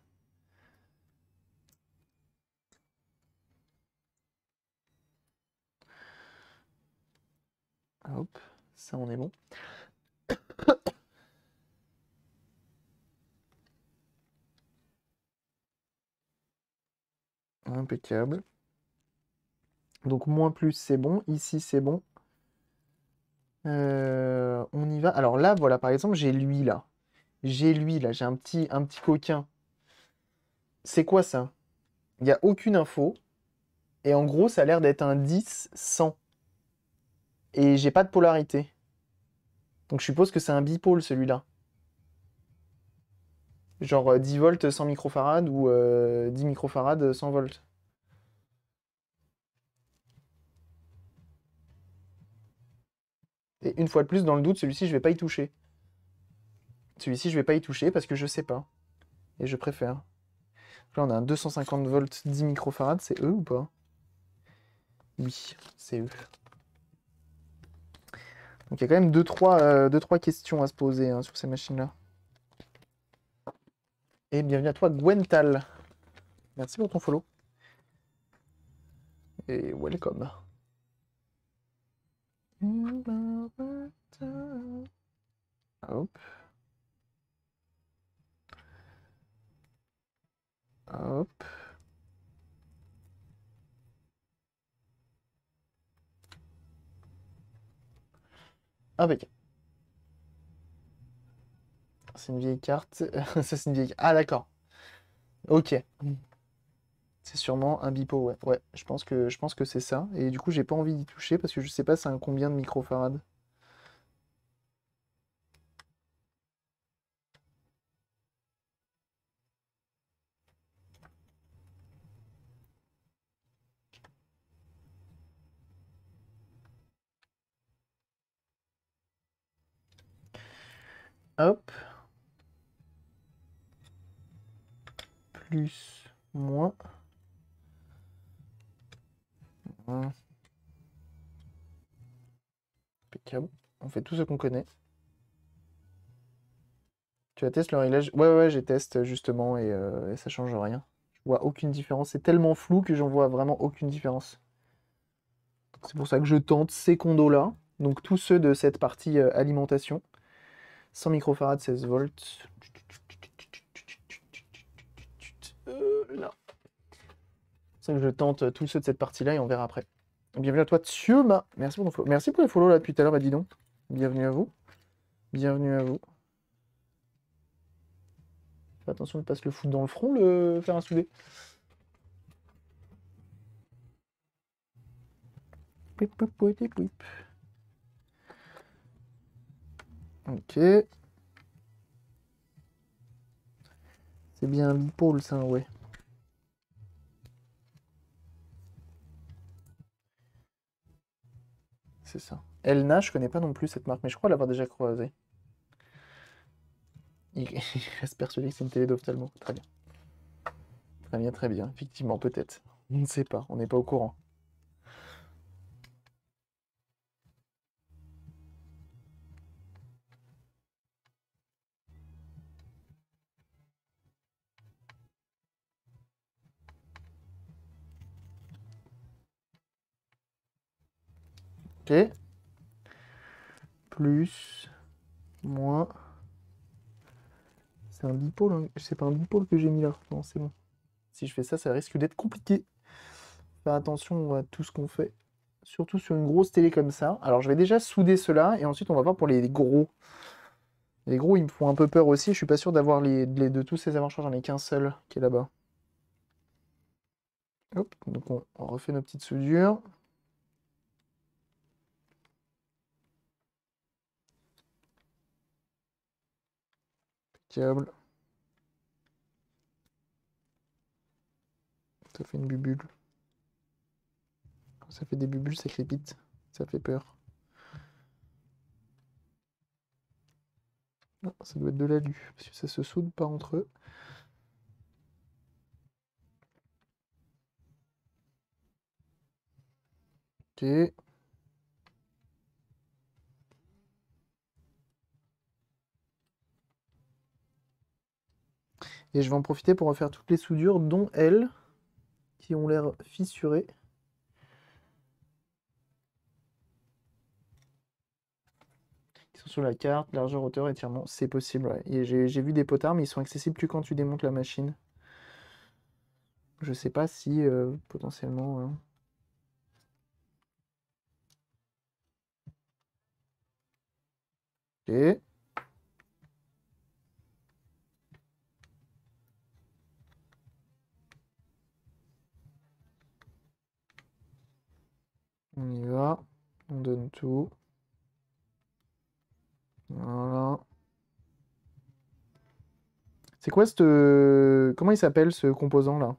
Ah, hop, ça on est bon. [COUGHS] Impeccable. Donc moins plus c'est bon, ici c'est bon. Euh, on y va. Alors là, voilà, par exemple, j'ai lui là. J'ai lui là, j'ai un petit, un petit coquin. C'est quoi ça Il n'y a aucune info. Et en gros, ça a l'air d'être un 10-100 et j'ai pas de polarité. Donc je suppose que c'est un bipôle celui-là. Genre 10 euh, volts 100 microfarades ou 10 euh, microfarad 100 volts. Et une fois de plus, dans le doute, celui-ci, je vais pas y toucher. Celui-ci, je vais pas y toucher parce que je sais pas. Et je préfère. là, on a un 250 volts 10 microfarades, c'est eux ou pas Oui, c'est eux. Donc il y a quand même 2-3 euh, questions à se poser hein, sur ces machines-là. Et bienvenue à toi, Gwental. Merci pour ton follow. Et welcome. avec ah, bah, C'est une vieille carte. [LAUGHS] ça, c'est une vieille. Ah, d'accord. Ok. C'est sûrement un bipo, ouais. Ouais, je pense que, que c'est ça. Et du coup, j'ai pas envie d'y toucher parce que je sais pas c'est un combien de microfarades Plus, moins. On fait tout ce qu'on connaît. Tu attestes le réglage Ouais, ouais, j'ai testé justement euh, et, ça change rien. Je vois aucune différence. C'est tellement flou que j'en vois vraiment aucune différence. C'est pour ça que je tente ces condos là. Donc tous ceux de cette partie euh, alimentation. 100 microfarads, 16 volts. Euh, là. C'est ça que je tente tous ceux de cette partie-là et on verra après. Bienvenue à toi, Tsuma. Merci pour Merci pour les follow là depuis tout à l'heure, bah dis donc. Bienvenue à vous. Bienvenue à vous. Fais attention de pas se le foutre dans le front, le faire un soudé. po Ok. C'est bien un le ça, ouais. C'est ça. Elna, je connais pas non plus cette marque, mais je crois l'avoir déjà croisée. Il [LAUGHS] reste persuadé que c'est une télé Très bien. Très bien, très bien. Effectivement, peut-être. On ne sait pas, on n'est pas au courant. Plus, moins. C'est un dipôle, c'est pas un dipôle que j'ai mis là. Non, c'est bon. Si je fais ça, ça risque d'être compliqué. Faire attention à tout ce qu'on fait. Surtout sur une grosse télé comme ça. Alors, je vais déjà souder cela et ensuite, on va voir pour les gros. Les gros, ils me font un peu peur aussi. Je suis pas sûr d'avoir les, de tous ces avant J'en ai qu'un seul qui est là-bas. Hop, donc on refait nos petites soudures. Diable, Ça fait une bubule. Quand ça fait des bubules, ça crépite. Ça fait peur. Ah, ça doit être de l'alu, parce que ça se soude pas entre eux. Ok. Et je vais en profiter pour refaire toutes les soudures, dont elles, qui ont l'air fissurées. Qui sont sur la carte, largeur, hauteur, étirement, c'est possible. j'ai vu des potards, mais ils sont accessibles que quand tu démontes la machine. Je ne sais pas si euh, potentiellement... Hein. Ok. On y va. On donne tout. Voilà. C'est quoi ce... Euh, comment il s'appelle ce composant là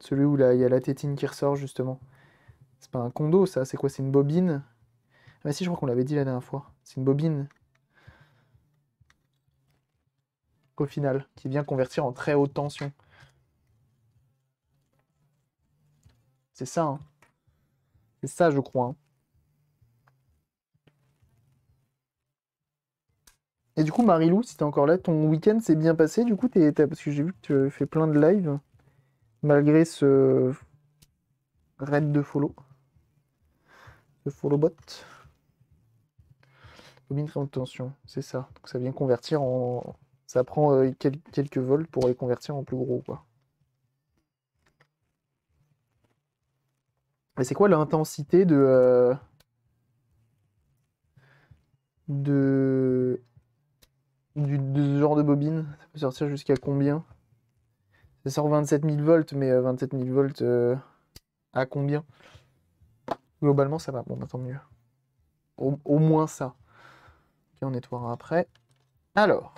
Celui où là, il y a la tétine qui ressort justement. C'est pas un condo ça, c'est quoi C'est une bobine Ah bah si, je crois qu'on l'avait dit la dernière fois. C'est une bobine. Au final, qui vient convertir en très haute tension. C'est ça, hein. C'est ça, je crois. Hein. Et du coup, Marilou, si t'es encore là, ton week-end s'est bien passé, du coup, t'es, parce que j'ai vu que tu fais plein de lives, malgré ce raid de follow. de follow bot. bien de tension, c'est ça. Donc ça vient convertir en... Ça prend euh, quelques vols pour les convertir en plus gros, quoi. Mais c'est quoi l'intensité de. Euh, de. Du, ce genre de bobine Ça peut sortir jusqu'à combien Ça sort 27 000 volts, mais 27 euh, 000 volts euh, à combien Globalement, ça va. Bon, bah, tant mieux. Au, moins ça. Ok, on nettoiera après. Alors.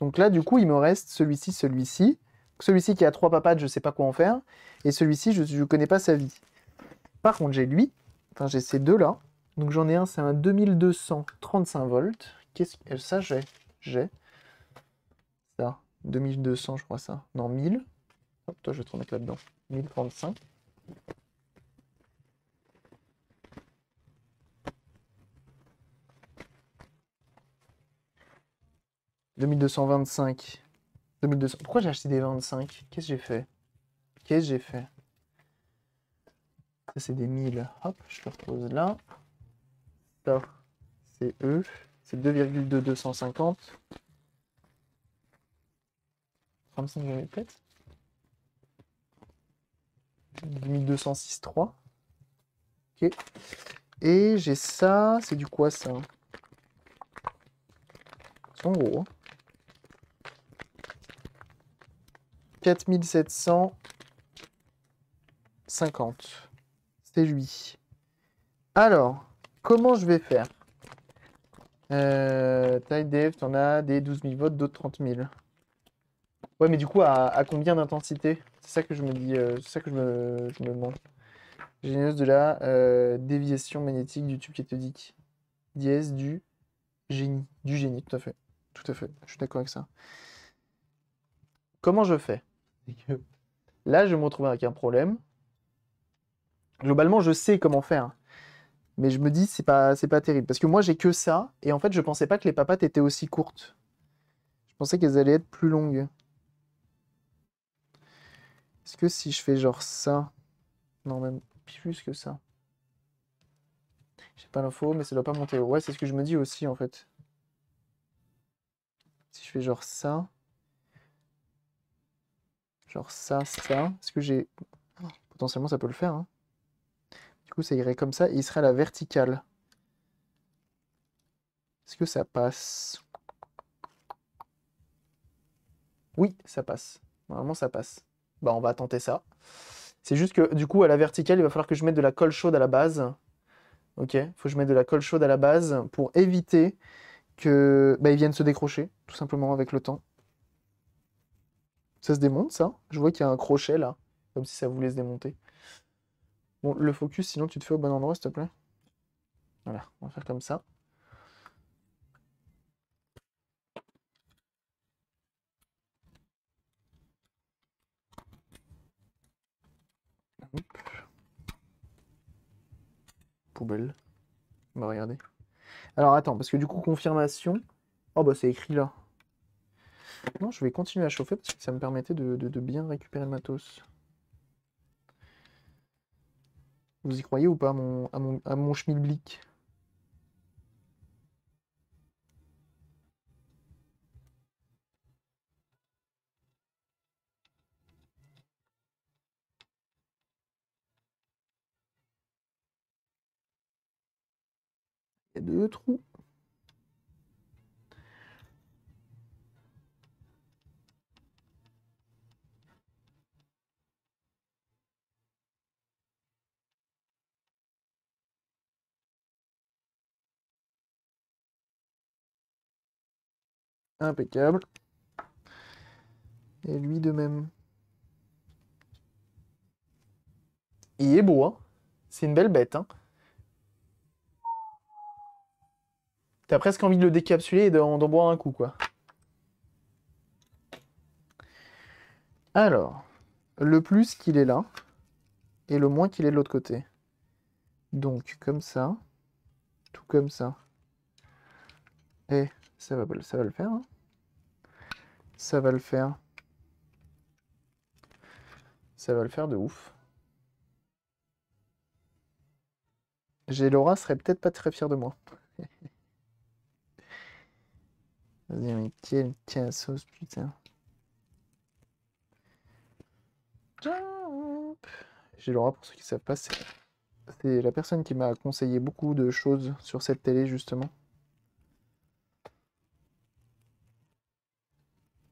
Donc là, du coup, il me reste celui-ci, celui-ci. Celui-ci qui a trois papades, je ne sais pas quoi en faire. Et celui-ci, je ne connais pas sa vie. Par contre, j'ai lui, enfin j'ai ces deux-là. Donc j'en ai un, c'est un 2235 volts. Qu'est-ce que euh, ça j'ai J'ai ça, 2200, je crois ça. Non, 1000. Hop, toi, je vais te remettre là-dedans. 1035. « 2225. Pourquoi j'ai acheté des 25 Qu'est-ce que j'ai fait Qu'est-ce que j'ai fait ça, c'est des 1000. Hop, je le retrouve là. Ça, c'est eux. C'est 2,2250. 35 j'avais peut-être. Ok. Et j'ai ça. C'est du quoi ça C'est en gros. 4750. Hein. C'est lui. Alors, comment je vais faire euh, Taille dev, t'en as des 12 000 votes, d'autres 30 000. Ouais, mais du coup, à, combien d'intensité C'est ça que je me dis, euh, c'est ça que je me, demande. Génieuse de la euh, déviation magnétique du tube cathodique. Dièse du génie. Du génie, tout à fait. Tout à fait, je suis d'accord avec ça. Comment je fais Là, je vais me retrouver avec un problème globalement, je sais comment faire. Mais je me dis, c'est pas, c'est pas terrible. Parce que moi, j'ai que ça. Et en fait, je pensais pas que les papates étaient aussi courtes. Je pensais qu'elles allaient être plus longues. Est-ce que si je fais genre ça Non, même plus que ça. J'ai pas l'info, mais ça doit pas monter. Ouais, c'est ce que je me dis aussi, en fait. Si je fais genre ça... Genre ça, ça... Est-ce que j'ai... Potentiellement, ça peut le faire, hein. Du coup, ça irait comme ça et il serait à la verticale. Est-ce que ça passe Oui, ça passe. Normalement, ça passe. Bah, on va tenter ça. C'est juste que, du coup, à la verticale, il va falloir que je mette de la colle chaude à la base. Ok, il faut que je mette de la colle chaude à la base pour éviter que bah, viennent se décrocher, tout simplement, avec le temps. Ça se démonte, ça Je vois qu'il y a un crochet, là, comme si ça voulait se démonter. Bon, le focus, sinon tu te fais au bon endroit, s'il te plaît. Voilà, on va faire comme ça. Poubelle. On va regarder. Alors attends, parce que du coup, confirmation. Oh bah c'est écrit là. Non, je vais continuer à chauffer parce que ça me permettait de, de bien récupérer le matos. Vous y croyez ou pas à mon, à mon, à mon schmilblick Il y a deux trous. Impeccable. Et lui de même. Il est beau, hein C'est une belle bête, hein T'as presque envie de le décapsuler et d'en boire un coup, quoi. Alors, le plus qu'il est là, et le moins qu'il est de l'autre côté. Donc, comme ça, tout comme ça. Et eh, ça va, ça va le faire. Hein. Ça va le faire. Ça va le faire de ouf. Laura serait peut-être pas très fier de moi. [LAUGHS] Vas-y, mais sauce putain. Laura, pour ceux qui savent pas, c'est la personne qui m'a conseillé beaucoup de choses sur cette télé, justement.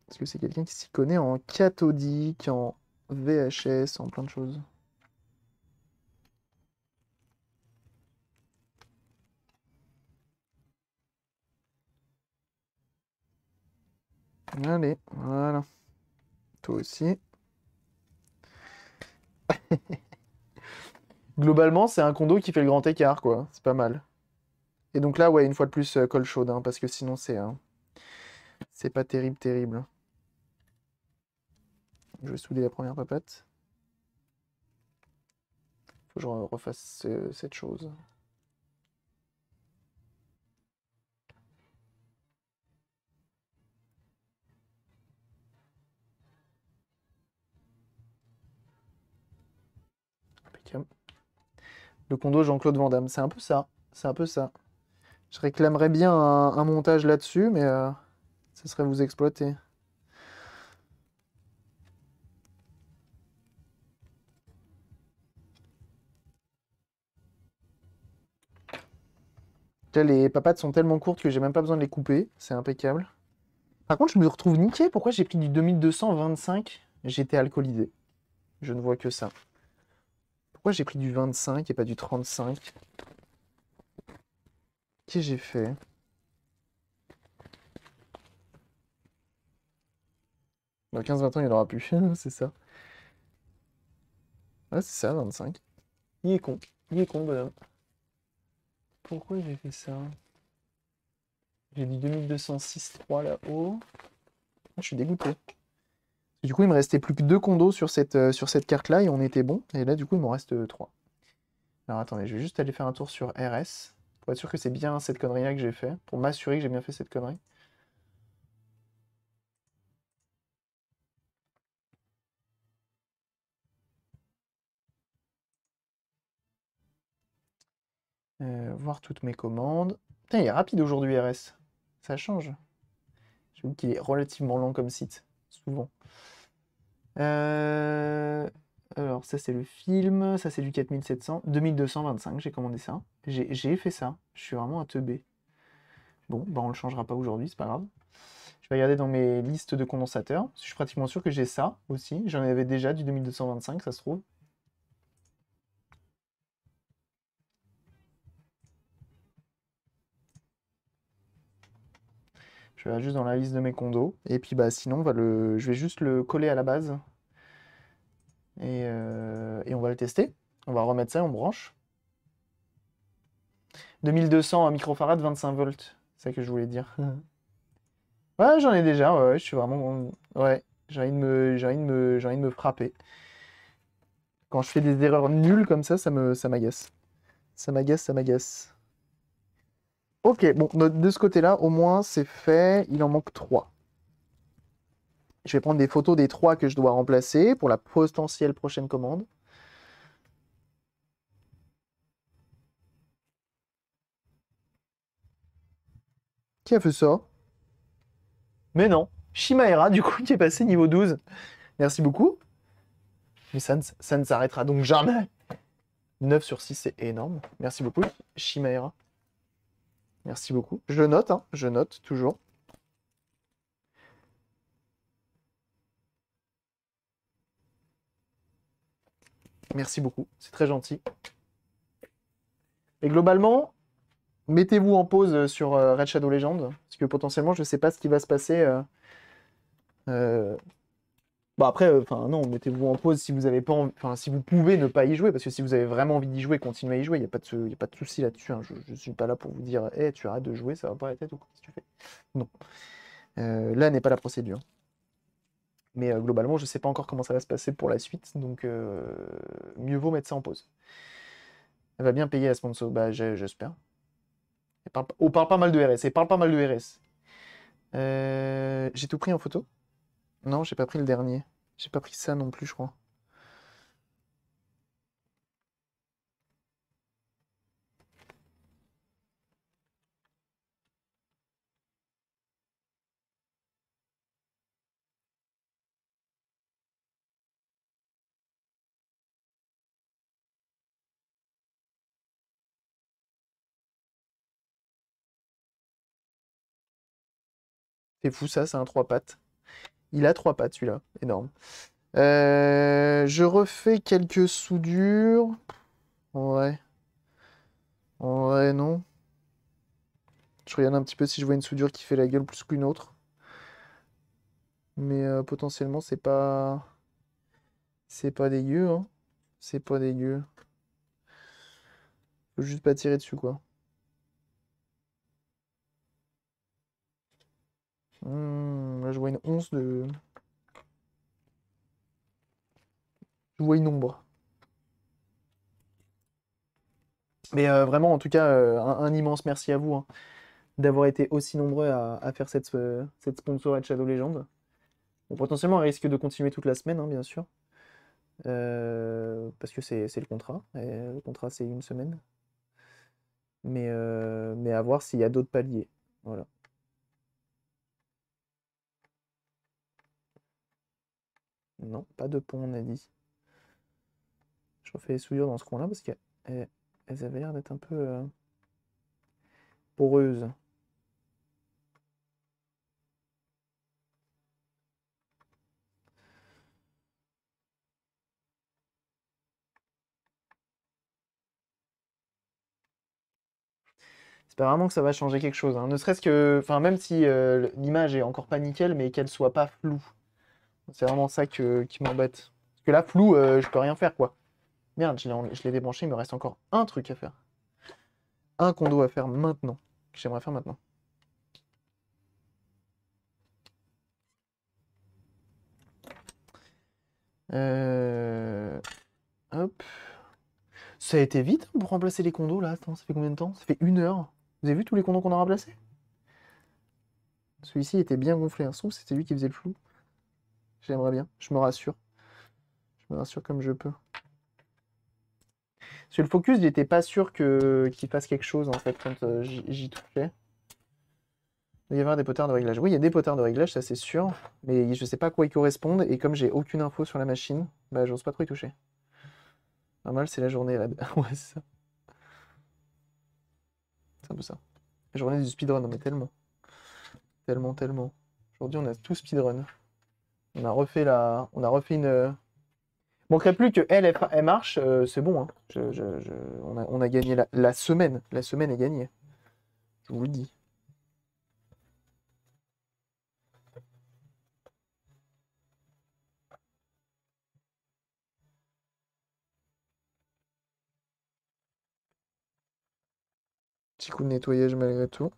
Est-ce que c'est quelqu'un qui s'y connaît en cathodique, en VHS, en plein de choses Allez, voilà. Toi aussi. [LAUGHS] Globalement, c'est un condo qui fait le grand écart, quoi. C'est pas mal. Et donc là, ouais, une fois de plus, euh, colle chaude, hein, parce que sinon, c'est... Hein, c'est pas terrible, terrible. Je vais souder la première Il Faut que je refasse cette chose. Le condo Jean-Claude Van c'est un peu ça. C'est un peu ça. Je réclamerais bien un, montage là-dessus, mais euh, ça serait vous exploiter. les papates sont tellement courtes que j'ai même pas besoin de les couper. C'est impeccable. Par contre, je me retrouve niqué. Pourquoi j'ai pris du 2225 J'étais alcoolisé. Je ne vois que ça. Pourquoi j'ai pris du 25 et pas du 35 Qu'est-ce que j'ai fait Dans 15-20 ans, il n'y en aura plus. [LAUGHS] c'est ça. Ah, c'est ça, 25. Il est con. Il est con, bonhomme. Pourquoi j'ai fait ça J'ai dit 2206-3 là-haut. Ah, je suis dégoûté. Du coup, il me restait plus que deux condos sur cette, euh, sur cette carte-là et on était bon. Et là, du coup, il m'en reste euh, trois. Alors attendez, je vais juste aller faire un tour sur RS pour être sûr que c'est bien cette connerie-là que j'ai fait, pour m'assurer que j'ai bien fait cette connerie. Euh, voir toutes mes commandes. Putain, il est rapide aujourd'hui, RS. Ça change. J'avoue qu'il est relativement lent comme site, souvent. Euh, alors, ça, c'est le film. Ça, c'est du 4700. 2225, j'ai commandé ça. J'ai fait ça. Je suis vraiment à teubé. Bon, on bah, on le changera pas aujourd'hui, c'est pas grave. Je vais regarder dans mes listes de condensateurs. Je suis pratiquement sûr que j'ai ça aussi. J'en avais déjà du 2225, ça se trouve. Je vais juste dans la liste de mes condos. Et puis bah sinon, on va le... je vais juste le coller à la base. Et, euh, on va le tester. On va remettre ça, on branche. 2200 à microfarad, 25 volts. C'est ça que je voulais dire. [LAUGHS] ouais, j'en ai déjà. Ouais, je suis vraiment... Ouais, j'ai envie, de me... me... de me frapper. Quand je fais des erreurs nulles comme ça, ça, me... ça m'agace. Ça m'agace, ça m'agace. Ok, bon, de ce côté-là, au moins, c'est fait. Il en manque 3. Je vais prendre des photos des 3 que je dois remplacer pour la potentielle prochaine commande. Qui a fait ça Mais non, Shimaera, du coup, qui est passé niveau 12. Merci beaucoup. Mais ça ne, s'arrêtera donc jamais. 9 sur 6, c'est énorme. Merci beaucoup, Shimaera. Merci beaucoup. Je note, hein, je note toujours. Merci beaucoup, c'est très gentil. Et globalement, mettez-vous en pause euh, sur euh, Red Shadow Legends, parce que potentiellement, je ne sais pas ce qui va se passer. Euh, Bon bah, après, euh, enfin non, mettez-vous en pause si vous avez pas, enfin si vous pouvez ne pas y jouer, parce que si vous avez vraiment envie d'y jouer, continuez à y jouer. Il n'y a pas de, de souci là-dessus. Hein. Je, ne suis pas là pour vous dire, hé, eh, tu arrêtes de jouer, ça va pas la tête ou quoi tu fais. Non, euh, là n'est pas la procédure. Mais euh, globalement, je ne sais pas encore comment ça va se passer pour la suite, donc mieux vaut mettre ça en pause. Elle va bien payer la sponsor, bah j'espère. On oh, parle pas mal de RS, et parle pas mal de RS. J'ai tout pris en photo. Non, j'ai pas pris le dernier. J'ai pas pris ça non plus, je crois. C'est fou ça, c'est un trois pattes. Il a trois pattes, celui-là. Énorme. Euh, je refais quelques soudures. Ouais, ouais, non. Je regarde un petit peu si je vois une soudure qui fait la gueule plus qu'une autre. Mais euh, potentiellement, c'est pas... C'est pas dégueu, hein. C'est pas dégueu. Faut juste pas tirer dessus, quoi. Hmm, là, je vois une once de... Je vois une ombre. Mais euh, vraiment, en tout cas, euh, un, immense merci à vous hein, d'avoir été aussi nombreux à, faire cette, euh, cette Shadow Legends. potentiellement, elle risque de continuer toute la semaine, hein, bien sûr. parce que c'est le contrat. Et le contrat, c'est une semaine. Mais, mais à voir s'il y a d'autres paliers. Voilà. Non, pas de pont, on a dit. Je refais les souillures dans ce coin-là parce qu'elles avaient l'air d'être un peu euh, poreuses. J'espère vraiment que ça va changer quelque chose. Hein. Ne serait-ce que, enfin, même si euh, l'image est encore pas nickel, mais qu'elle soit pas floue. C'est vraiment ça que, qui m'embête. Parce que là, flou, euh, je peux rien faire, quoi. Merde, je l'ai débranché, il me reste encore un truc à faire. Un condo à faire maintenant. Que j'aimerais faire maintenant. Euh... Hop. Ça a été vite hein, pour remplacer les condos là. Attends, ça fait combien de temps Ça fait une heure. Vous avez vu tous les condos qu'on a remplacés Celui-ci était bien gonflé. Un sou, c'était lui qui faisait le flou. J'aimerais bien. Je me rassure. Je me rassure comme je peux. Sur le focus, j'étais pas sûr que qu'il fasse quelque chose en fait quand euh, j'y touchais. Il y avoir des potards de réglage. Oui, il y a des potards de réglage, ça c'est sûr. Mais je sais pas quoi ils correspondent. Et comme j'ai aucune info sur la machine, bah j'ose pas trop y toucher. Normal, c'est la journée [LAUGHS] ouais, c'est ça. C'est un peu ça. La journée du speedrun, mais tellement. Tellement, tellement. Aujourd'hui, on a tout speedrun. On a refait la. On a refait une. Il manquerait plus que elle, elle marche, c'est bon. Hein. On, a, on, a, gagné la, la, semaine. La semaine est gagnée. Je vous le dis. Petit coup de nettoyage malgré tout.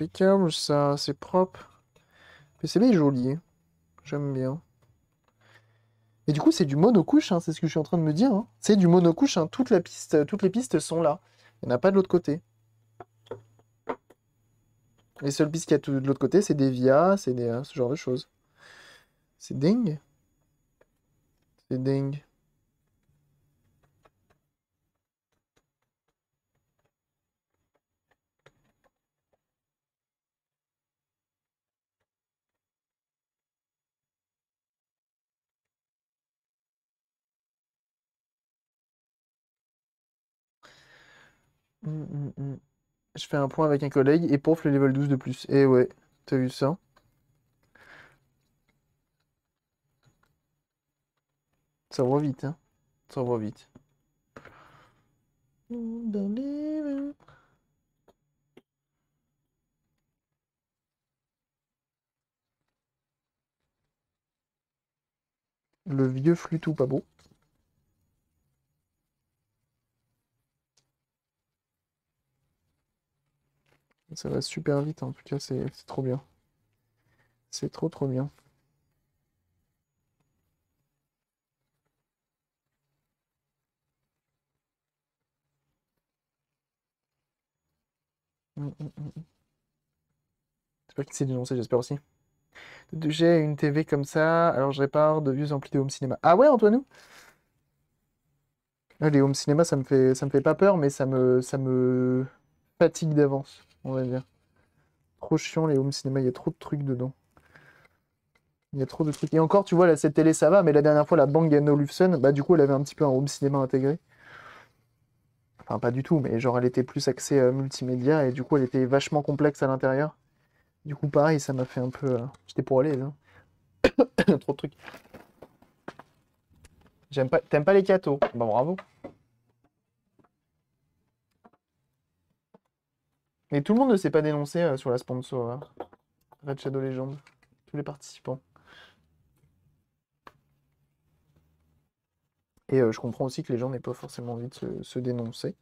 impeccable, ça, c'est propre. PCB est joli, hein. j'aime bien. Et du coup, c'est du monocouche, hein, c'est ce que je suis en train de me dire. Hein. C'est du monocouche, hein. toute la piste, toutes les pistes sont là. Il n'y en a pas de l'autre côté. Les seules pistes qu'il y a de l'autre côté, c'est des vias, c'est des, hein, ce genre de choses. C'est dingue. C'est dingue. Je fais un point avec un collègue et pour le level 12 de plus. Eh ouais, t'as vu ça? Ça va vite, hein. Ça va vite. Le vieux flûteau pas beau. Ça va super vite, en tout cas, c'est trop bien. C'est trop trop bien. J'espère hum, hum, hum, qu'il s'est dénoncé, j'espère aussi. J'ai une TV comme ça, alors je répare de vieux amplis de home cinéma. Ah ouais, Antoine Les home cinéma, ça me fait, ça me fait pas peur, mais ça me, ça me fatigue d'avance on va dire. Trop chiant les home cinéma, il y a trop de trucs dedans. Il y a trop de trucs. Et encore, tu vois, là, cette télé, ça va, mais la dernière fois, la Bang Olufsen, bah du coup, elle avait un petit peu un home cinéma intégré. Enfin, pas du tout, mais genre, elle était plus axée euh, multimédia, et du coup, elle était vachement complexe à l'intérieur. Du coup, pareil, ça m'a fait un peu... Euh, j'étais pour aller, là hein. [COUGHS] Trop de trucs. J'aime pas... T'aimes pas les cathos Bah bravo. Mais tout le monde ne s'est pas dénoncé euh, sur la sponsor hein. Red Shadow Legends. Tous les participants. Et euh, je comprends aussi que les gens n'aient pas forcément envie de se dénoncer.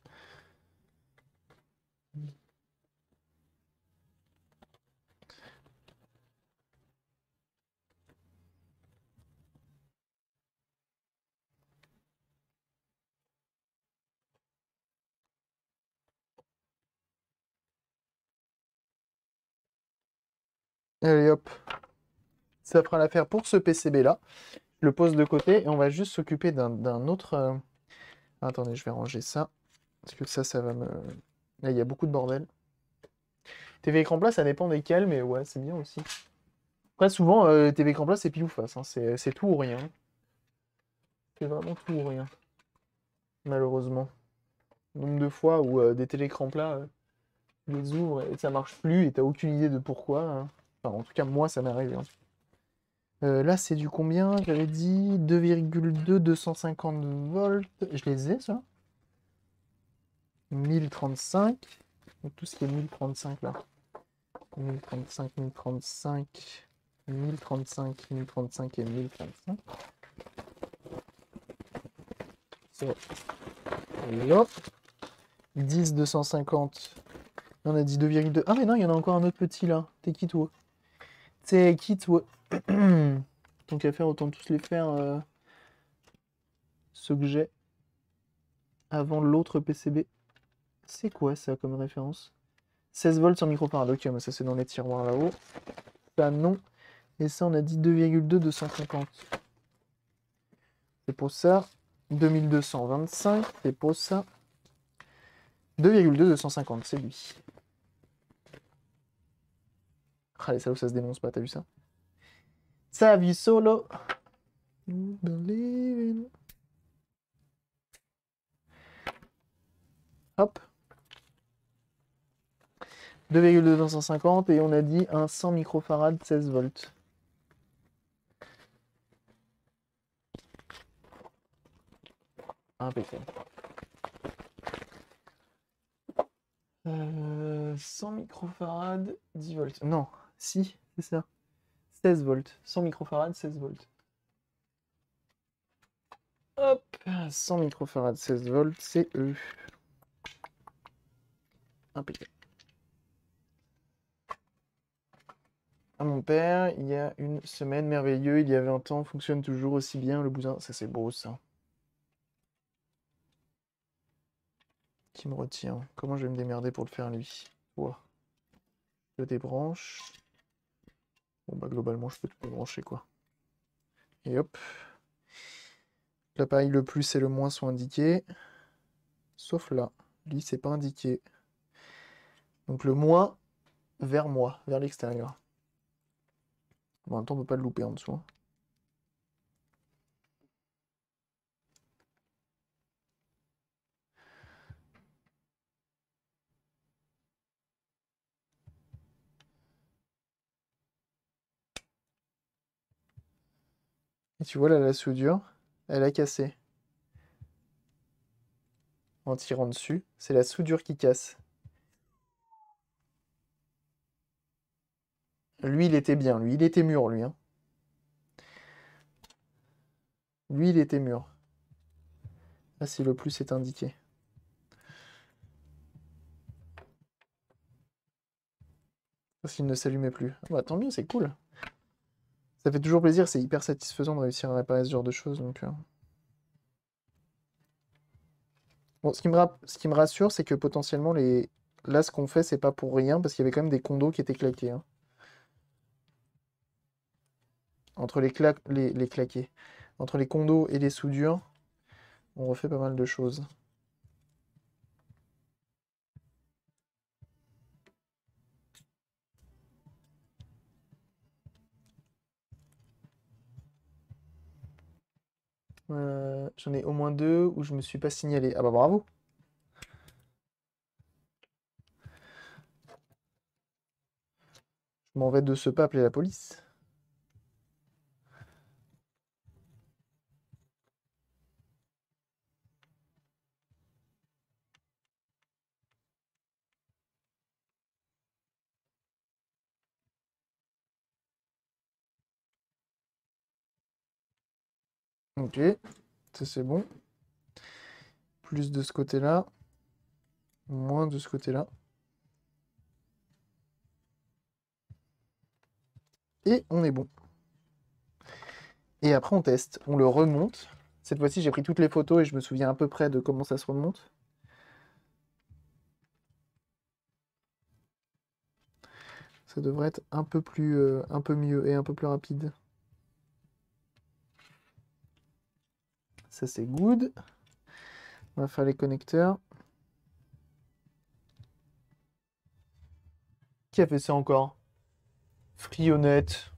Allez hop, ça fera l'affaire pour ce PCB là. Je le pose de côté et on va juste s'occuper d'un autre... Euh, attendez, je vais ranger ça. Parce que ça, ça va me... Là, il y a beaucoup de bordel. TV écran plat, ça dépend desquels, mais ouais, c'est bien aussi. Après, souvent, euh, TV écran plat, c'est pile ou face. Hein. C'est tout ou rien. C'est vraiment tout ou rien. Malheureusement. Nombre de fois où euh, des télécrans plats, les ouvrent et ça marche plus et t'as aucune idée de pourquoi. Hein en tout cas, moi, ça m'est arrivé. Hein. Euh, là, c'est du combien J'avais dit 2,2 250 volts. Je les ai, ça 1035. tout ce qui est 1035 là. 1035, 1035, 1035, 1035 et 1035. So, hop 10, 250. On a dit 2,2. Ah, mais non, il y en a encore un autre petit là. T'es qui, toi c'est kit donc Tant faire, autant tous les faire. Euh, ce que j'ai. Avant l'autre PCB. C'est quoi ça comme référence 16 volts sur micro Ok, mais ça c'est dans les tiroirs là-haut. Ça bah, non. Et ça on a dit 2,2 250. C'est pour ça. 2225, c'est pour ça. 2,2 250, c'est lui. Ah, les salauds, ça se dénonce pas, t'as vu ça a vie solo. Hop. 2,250 et on a dit un 100 microfarad 16 volts. Impeccable. Euh, 100 microfarad 10 volts. Non, si, c'est ça. 16 volts. 100 microfarades, 16 volts. Hop, 100 microfarades, 16 volts, c'est eux. Impeccable. À mon père, il y a une semaine, merveilleuse. il y avait un temps, fonctionne toujours aussi bien le bousin. Ça, c'est beau, ça. Qui me retient Comment je vais me démerder pour le faire, lui Ouah. Je débranche. Bon bah globalement je peux tout brancher quoi. Et hop. L'appareil le plus et le moins sont indiqués. Sauf là. Lui c'est pas indiqué. Donc le moins vers moi, vers l'extérieur. Bon, en on peut pas le louper en dessous. Hein. tu vois là, la soudure, elle a cassé. En tirant dessus, c'est la soudure qui casse. Lui, il était bien. Lui, il était mûr, lui. Hein. Lui, il était mûr. Là, si le plus est indiqué. Parce qu'il ne s'allumait plus. Bah, tant mieux, c'est cool. Ça fait toujours plaisir, c'est hyper satisfaisant de réussir à réparer ce genre de choses. Donc, euh. Bon, ce qui me, rassure, c'est que potentiellement, les... là, ce qu'on fait, c'est pas pour rien, parce qu'il y avait quand même des condos qui étaient claqués. Hein. Entre les, claques, les... claqués. Entre les condos et les soudures, on refait pas mal de choses. Euh, j'en ai au moins deux où je me suis pas signalé. Ah bah bravo. Je m'en vais de ce pas appeler la police. Ok, ça c'est bon. Plus de ce côté-là. Moins de ce côté-là. Et on est bon. Et après on teste, on le remonte. Cette fois-ci j'ai pris toutes les photos et je me souviens à peu près de comment ça se remonte. Ça devrait être un peu plus, euh, un peu mieux et un peu plus rapide. Ça, c'est good. On va faire les connecteurs. Qui a fait ça encore Frionette.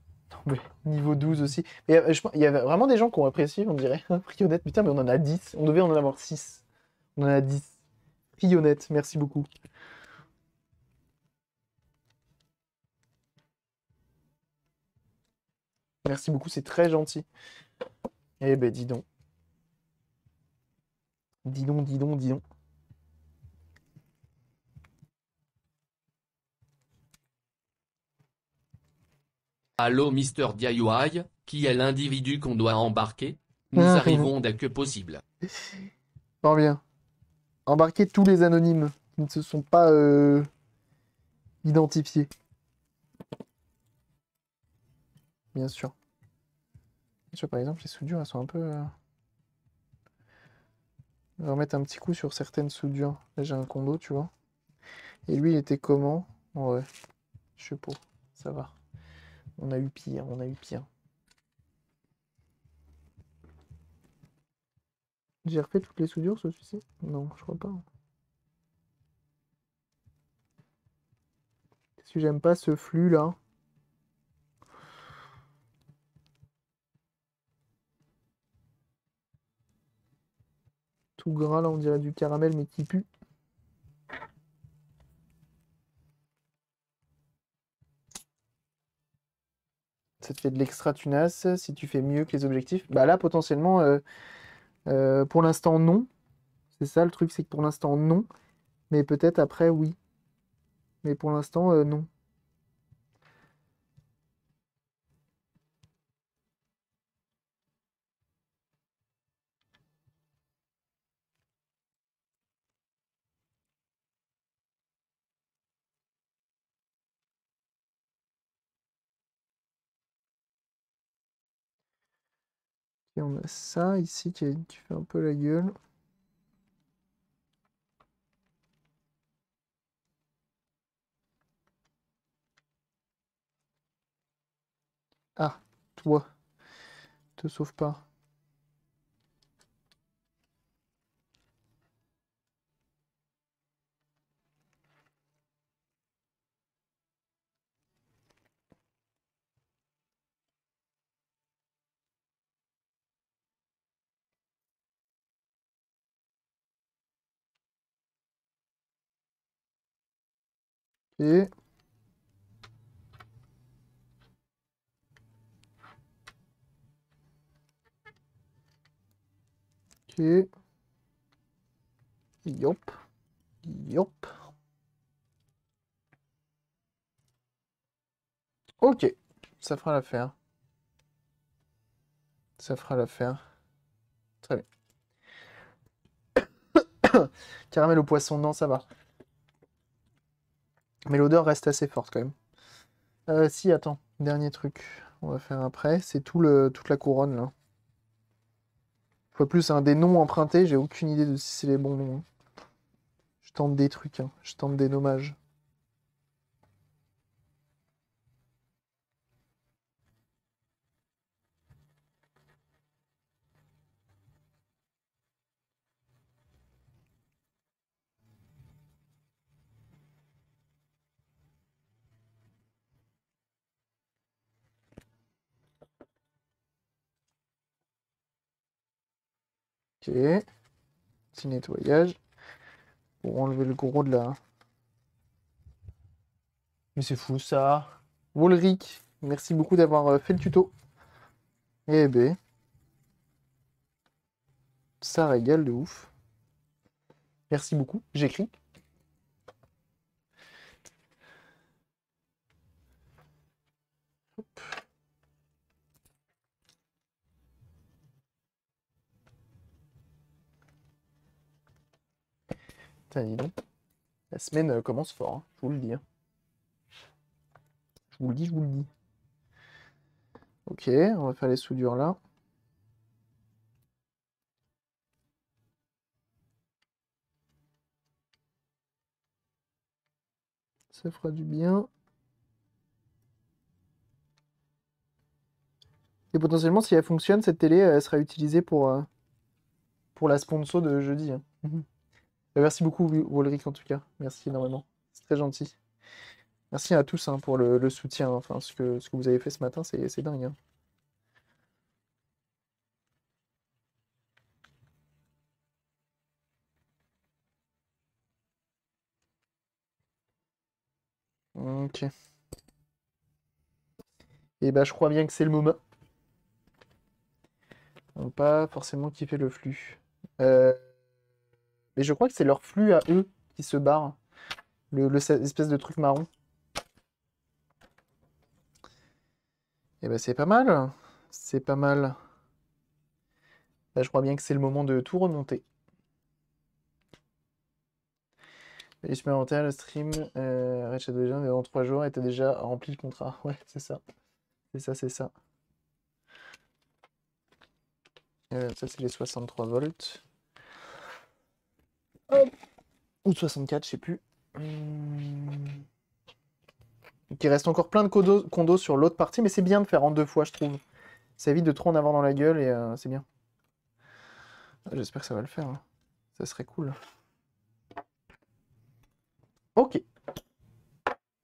niveau 12 aussi. Euh, il y avait vraiment des gens qui ont apprécié, on dirait. [LAUGHS] Frionette, putain, mais on en a 10. On devait en avoir 6. On en a 10. Frionette, merci beaucoup. Merci beaucoup, c'est très gentil. Eh ben, dis donc. Dis donc, dis donc, dis donc. Allô, Mister DIY, qui est l'individu qu'on doit embarquer Nous ah, arrivons dès que possible. tant [LAUGHS] bien. Embarquer tous les anonymes qui ne se sont pas euh, identifiés. Bien sûr. par exemple, les soudures, elles sont un peu. Euh, je vais remettre un petit coup sur certaines soudures. Là, j'ai un condo, tu vois. Et lui, il était comment Ouais, je Ça va. On a eu pire, on a eu pire. J'ai refait toutes les soudures, ce ci Non, je crois pas. Si j'aime pas ce flux-là gras, là on dirait du caramel, mais qui pue. Ça te fait de l'extra tunas si tu fais mieux que les objectifs. Bah là potentiellement, euh, euh, pour l'instant non. C'est ça le truc, c'est que pour l'instant non. Mais peut-être après oui. Mais pour l'instant euh, non. ça ici tu fais un peu la gueule. Ah, toi, te sauve pas. Et... Ok. Yop. Yop. Ok. Ça fera l'affaire. Ça fera l'affaire. Très bien. [COUGHS] Caramel au poisson, non, ça va. Mais l'odeur reste assez forte quand même. Euh, si, attends, dernier truc, on va faire après, c'est tout le, toute la couronne là. Une fois plus, un hein, des noms empruntés, j'ai aucune idée de si c'est les bons noms. Je tente des trucs, hein. je tente des nommages. Petit nettoyage. Pour enlever le gros de la... Mais c'est fou ça. Wolric, merci beaucoup d'avoir euh, fait le tuto. et eh b ben. Ça régale de ouf. Merci beaucoup. J'écris. La semaine euh, commence fort, hein, je vous le dis. Hein. Je vous le dis, je vous le dis. Ok, on va faire les soudures là. Ça fera du bien. Et potentiellement, si elle fonctionne, cette télé, euh, elle sera utilisée pour, euh, pour la sponsor de jeudi. Hein. Mhm. Bah, merci beaucoup, Walric, en tout cas. Merci énormément. C'est très gentil. Merci à tous hein, pour le, soutien. Hein. Enfin, ce que, ce que vous avez fait ce matin, c'est dingue. Hein. Ok. Et eh ben, bah, je crois bien que c'est le moment. On pas forcément kiffer le flux. Euh... Et je crois que c'est leur flux à eux qui se barre. Le, espèce de truc marron. Et eh ben c'est pas mal. C'est pas mal. Là, je crois bien que c'est le moment de tout remonter. Et je le stream euh, Red Shadow dans trois jours était déjà rempli le contrat. [LAUGHS] Ouais, c'est ça. C'est ça, c'est ça. Euh, ça, c'est les 63 volts. Ou de 64, je sais plus. Hum. il reste encore plein de condos, sur l'autre partie, mais c'est bien de faire en deux fois, je trouve. Ça évite de trop en avoir dans la gueule et euh, c'est bien. Ah, j'espère que ça va le faire. Hein. Ça serait cool. Ok.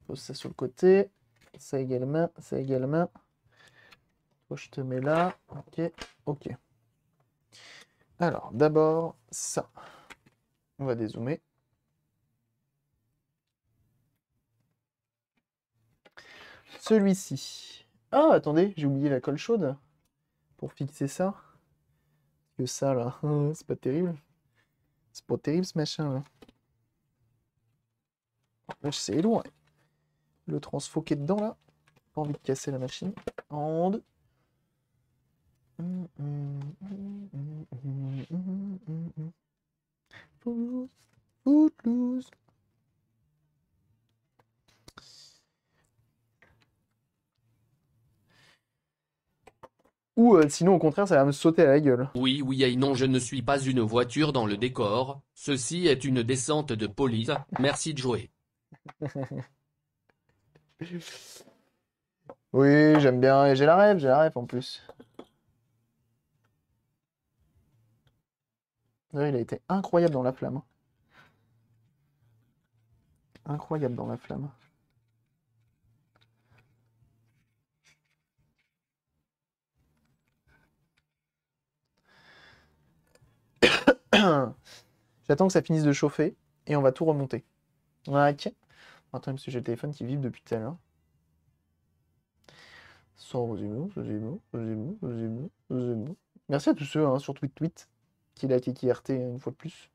Pose ça sur le côté. Ça également, ça également. main. je te mets là. Ok, ok. Alors, d'abord, ça. On va dézoomer. Celui-ci. Ah, attendez, j'ai oublié la colle chaude pour fixer ça. Que ça, là, [LAUGHS] c'est pas terrible. C'est pas terrible, ce machin, là. C'est loin Le transfoqué dedans, là. Pas envie de casser la machine. En ou euh, sinon, au contraire, ça va me sauter à la gueule. Oui, oui, non, je ne suis pas une voiture dans le décor. Ceci est une descente de police. Merci de jouer. [LAUGHS] oui, j'aime bien. Et j'ai la rêve, j'ai la rêve en plus. il a été incroyable dans la flamme. Hein. Incroyable dans la flamme. [COUGHS] J'attends que ça finisse de chauffer et on va tout remonter. Ok. Attends, parce que j'ai le téléphone qui vibre depuis tout à l'heure. Merci à tous ceux hein, sur Twitch, qu'il a qui RT une fois de plus.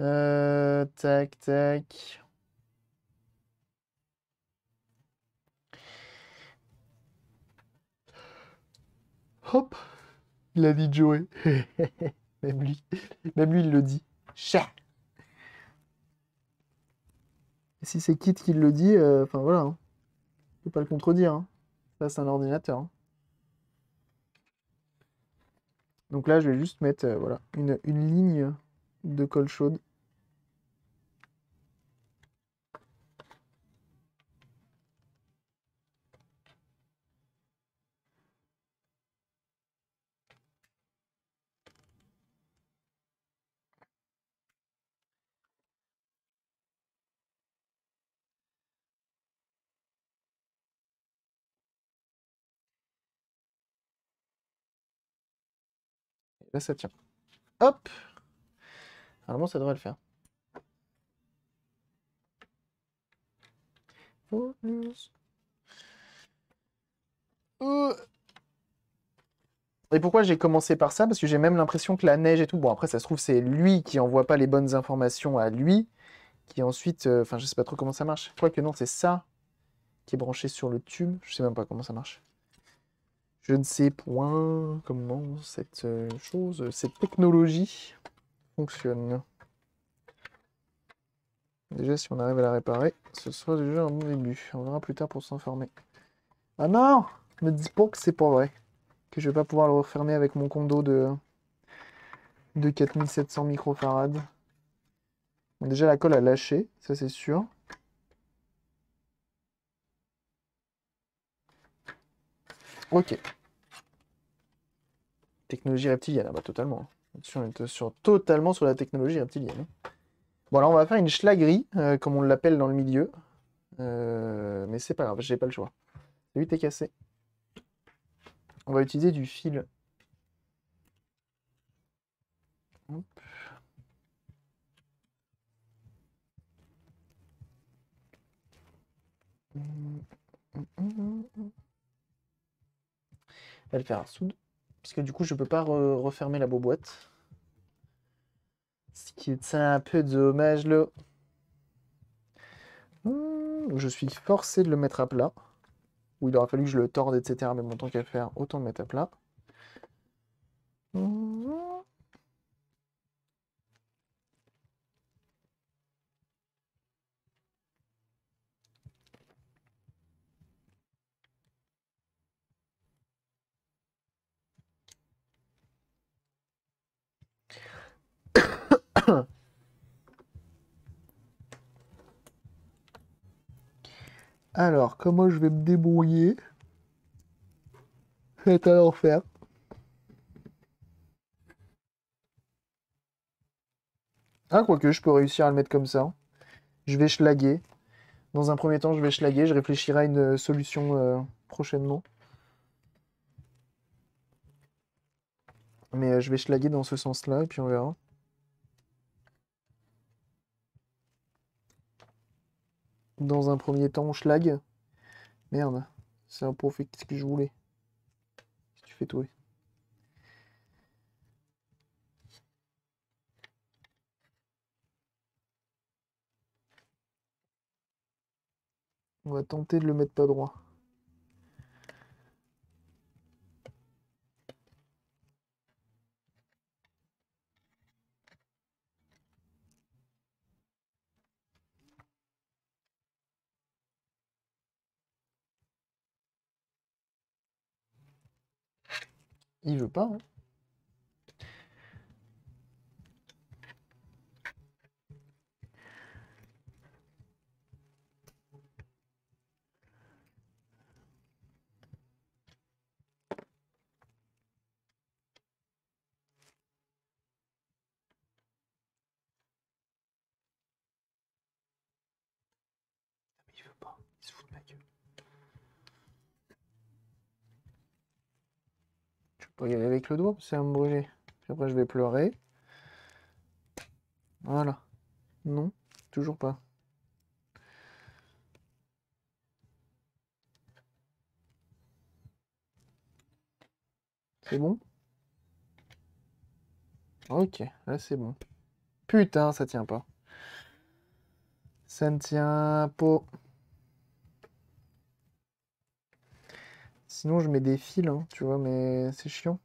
Euh, tac, tac. Hop, il a dit Joey. [LAUGHS] même lui, même lui, il le dit. Chat. si c'est Kit qui le dit, euh, enfin voilà, il hein. ne faut pas le contredire. Hein. Ça c'est un ordinateur. Hein. Donc là, je vais juste mettre euh, voilà, une, une ligne de colle chaude ça tient. Hop Normalement, ça devrait le faire. Et pourquoi j'ai commencé par ça Parce que j'ai même l'impression que la neige et tout... Bon, après, ça se trouve, c'est lui qui envoie pas les bonnes informations à lui, qui ensuite... Euh, enfin, je sais pas trop comment ça marche. Je crois que non, c'est ça qui est branché sur le tube. Je sais même pas comment ça marche. Je ne sais point comment cette euh, chose, cette technologie fonctionne. Déjà, si on arrive à la réparer, ce sera déjà un bon début. On verra plus tard pour s'enfermer. Ah non me dis pas que c'est pas vrai. Que je vais pas pouvoir le refermer avec mon condo de, de 4700 microfarads. déjà, la colle a lâché, ça c'est sûr. Ok. Technologie reptilienne, ah bah totalement. On hein. est sur, totalement sur la technologie reptilienne. Hein. Bon, alors on va faire une schlagerie, euh, comme on l'appelle dans le milieu. Euh, mais c'est pas grave, j'ai pas le choix. Lui, t'es cassé. On va utiliser du fil le faire à soude. puisque du coup, je peux pas refermer la boîte. Ce qui est un peu dommage, le hmm, je suis forcé de le mettre à plat. où il aura fallu que je le torde, etc. Mais mon tant qu'à faire, autant le mettre à plat. Hmm. [COUGHS] Alors, comment je vais me débrouiller C'est un enfer. Ah, quoique, je peux réussir à le mettre comme ça. Hein. Je vais schlaguer. Dans un premier temps, je vais schlaguer. Je réfléchirai à une euh, solution euh, prochainement. Mais euh, je vais schlaguer dans ce sens-là, et puis on verra. dans un premier temps, Schlag. Merde, c'est un profit, qu'est-ce que je voulais tu fais tout. On va tenter de le mettre pas droit. Il veut pas. Hein. Il veut pas, il se fout de ma gueule. aller avec le doigt, c'est un brûler. Puis après, je vais pleurer. Voilà. Non, toujours pas. C'est bon Ok, là c'est bon. Putain, ça tient pas. Ça ne tient pas. Sinon, je mets des fils, hein, tu vois, mais c'est chiant.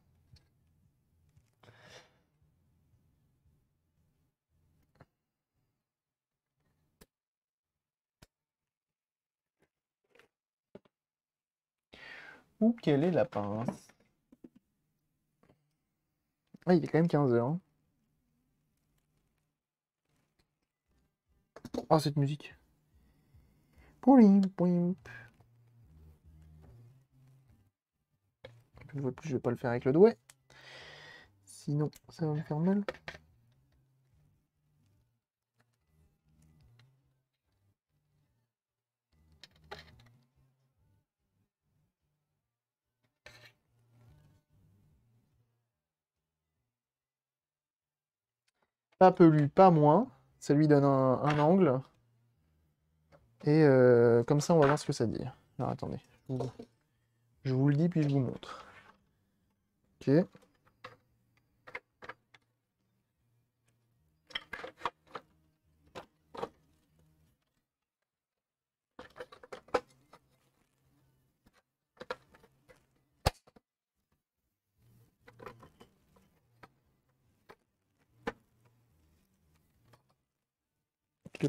Où quelle est la pince ah, il est quand même 15h. Hein. Ah, cette musique. Poulim, pouim. je ne vais pas le faire avec le doigt. Sinon, ça va me faire mal. Pas pelu, pas moins. Ça lui donne un, angle. Et euh, comme ça, on va voir ce que ça dit. Alors attendez, je vous le dis puis je vous montre. Ok.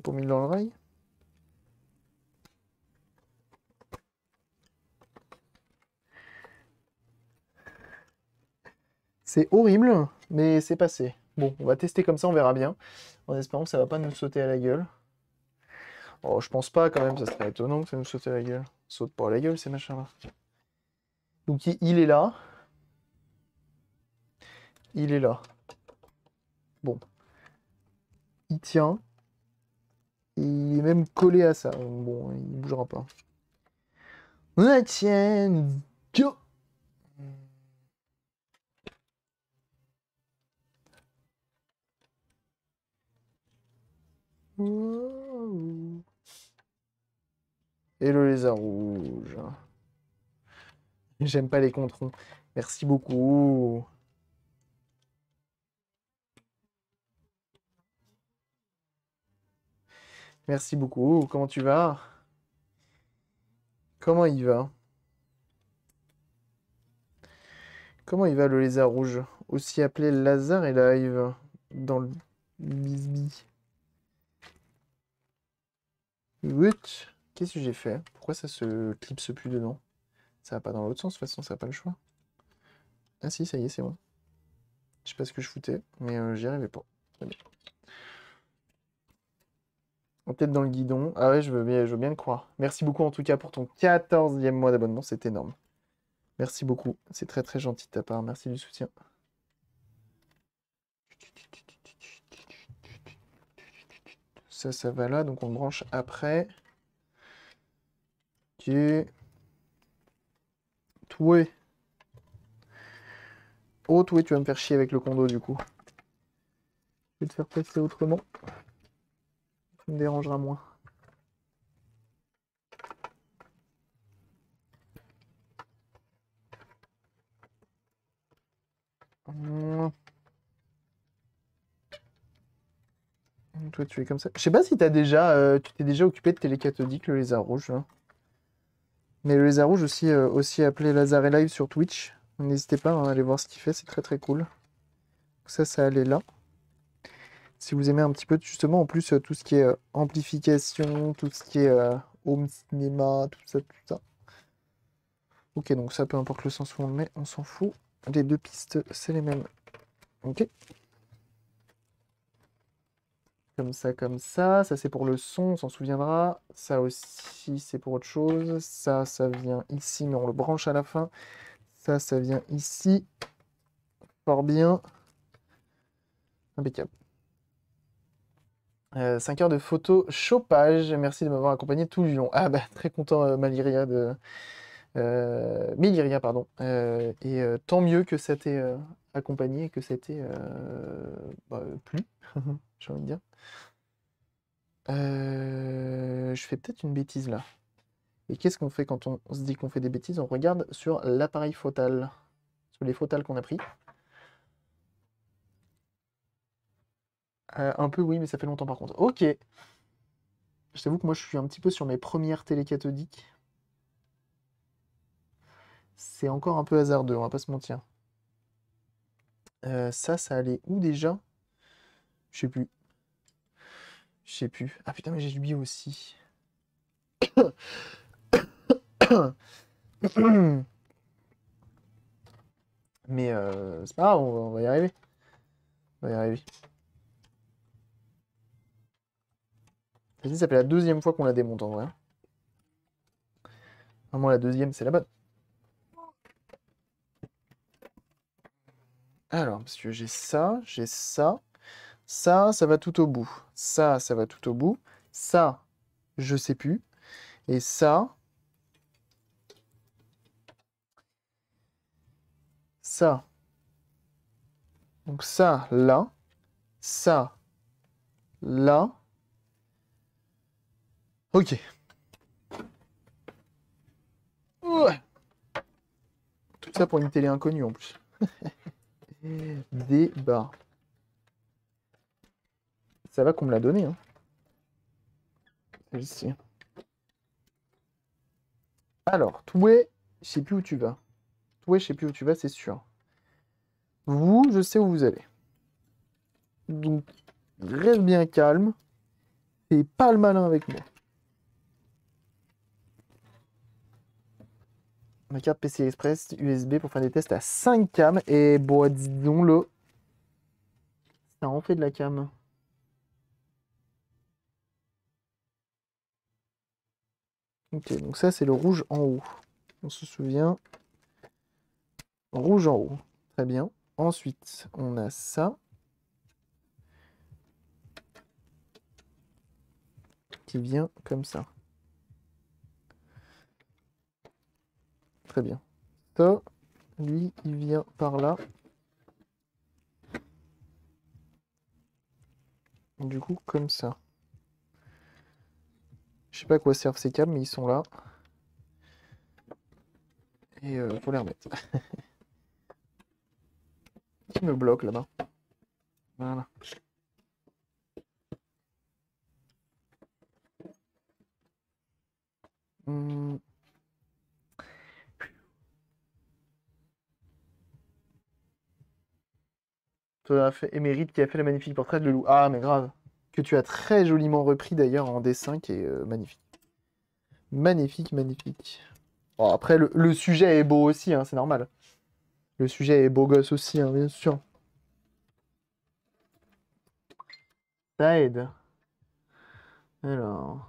pour mille dans rail. C'est horrible, mais c'est passé. Bon, on va tester comme ça, on verra bien. En espérant que ça va pas nous sauter à la gueule. Oh, je pense pas quand même, ça serait étonnant que ça nous saute à la gueule. Saute pas à la gueule ces machins-là. Donc il est là. Il est là. Bon. Il tient. il est même collé à ça. Bon, il bougera pas. On tiens, Et le lézard rouge. J'aime pas les controns. Merci beaucoup. Merci beaucoup. Comment tu vas Comment il va Comment il va le lézard rouge Aussi appelé Lazare et Live dans le bisbis Qu'est-ce que j'ai fait Pourquoi ça se clipse plus dedans Ça va pas dans l'autre sens, de toute façon, ça n'a pas le choix. Ah si, ça y est, c'est bon. Je sais pas ce que je foutais, mais euh, j'y arrivais pas. Peut-être dans le guidon. Ah ouais, je veux, bien, je veux bien le croire. Merci beaucoup en tout cas pour ton 14e mois d'abonnement, c'est énorme. Merci beaucoup, c'est très très gentil de ta part, merci du soutien. Ça, ça va là, donc on branche après. Ok. Toué. Oh, Toué, tu vas me faire chier avec le condo, du coup. Je vais te faire passer autrement. Ça me dérangera moins. tu es comme ça. Je sais pas si t'as déjà, euh, tu t'es déjà occupé de télécathodique, le lézard rouge. Hein. Mais le lézard rouge aussi, euh, aussi appelé Lazare Live sur Twitch. N'hésitez pas hein, à aller voir ce qu'il fait, c'est très très cool. Ça, ça allait là. Si vous aimez un petit peu, justement, en plus, euh, tout ce qui est amplification, tout ce qui est home cinéma, tout ça, tout ça. Ok, donc ça, peu importe le sens où on le met, on s'en fout. Les deux pistes, c'est les mêmes. Ok ça, comme ça. Ça, c'est pour le son, on s'en souviendra. Ça aussi, c'est pour autre chose. Ça, ça vient ici, mais on le branche à la fin. Ça, ça vient ici. Fort bien. Impeccable. 5 euh, heures de photo chopage. Merci de m'avoir accompagné tout le long. Ah bah très content euh, Maliria de euh, Miliria pardon. Euh, et tant mieux que ça t'ait accompagné que c'était euh, bah, plus, [LAUGHS] j'ai envie de dire. Euh, je fais peut-être une bêtise là. Et qu'est-ce qu'on fait quand on se dit qu'on fait des bêtises On regarde sur l'appareil photal. sur les photales qu'on a pris. Euh, un peu oui, mais ça fait longtemps par contre. Ok. Je t'avoue que moi je suis un petit peu sur mes premières télécathodiques. C'est encore un peu hasardeux, on va pas se mentir. Euh, ça, ça allait où déjà Je sais plus. Je sais plus. Ah putain, mais j'ai oublié aussi. [COUGHS] mais euh, c'est pas grave, on va, y arriver. On va y arriver. Ça fait la deuxième fois qu'on la démonte en vrai. Vraiment, la deuxième, c'est la bonne. Alors, parce que j'ai ça, j'ai ça. Ça, ça va tout au bout. Ça, ça va tout au bout. Ça, je sais plus. Et ça... Ça. Donc ça, là. Ça, là. Ok. Ouais. Tout ça pour une télé inconnue en plus. [LAUGHS] Débat. Ça va qu'on me l'a donné, hein. Alors, toi je sais plus où tu vas. toi je sais plus où tu vas, c'est sûr. Vous, je sais où vous allez. Donc, reste bien calme. et pas le malin avec moi. ma carte pc Express USB pour faire des tests à 5 cam Et bon, disons le ça en fait de la cam. Ok, donc ça c'est le rouge en haut. On se souvient. Rouge en haut. Très bien. Ensuite, on a ça. Qui vient comme ça. Très bien. Ça, lui, il vient par là. Du coup, comme ça. Je sais pas à quoi servent ces câbles, mais ils sont là. Et euh, faut les remettre. [LAUGHS] Qui me bloque là-bas Voilà. Hmm. Euh, émérite qui a fait la magnifique portrait de loup. Ah, mais grave. Que tu as très joliment repris d'ailleurs en dessin qui est euh, magnifique. Magnifique, magnifique. Bon, après, le, sujet est beau aussi, hein, c'est normal. Le sujet est beau gosse aussi, hein, bien sûr. Ça aide. Alors.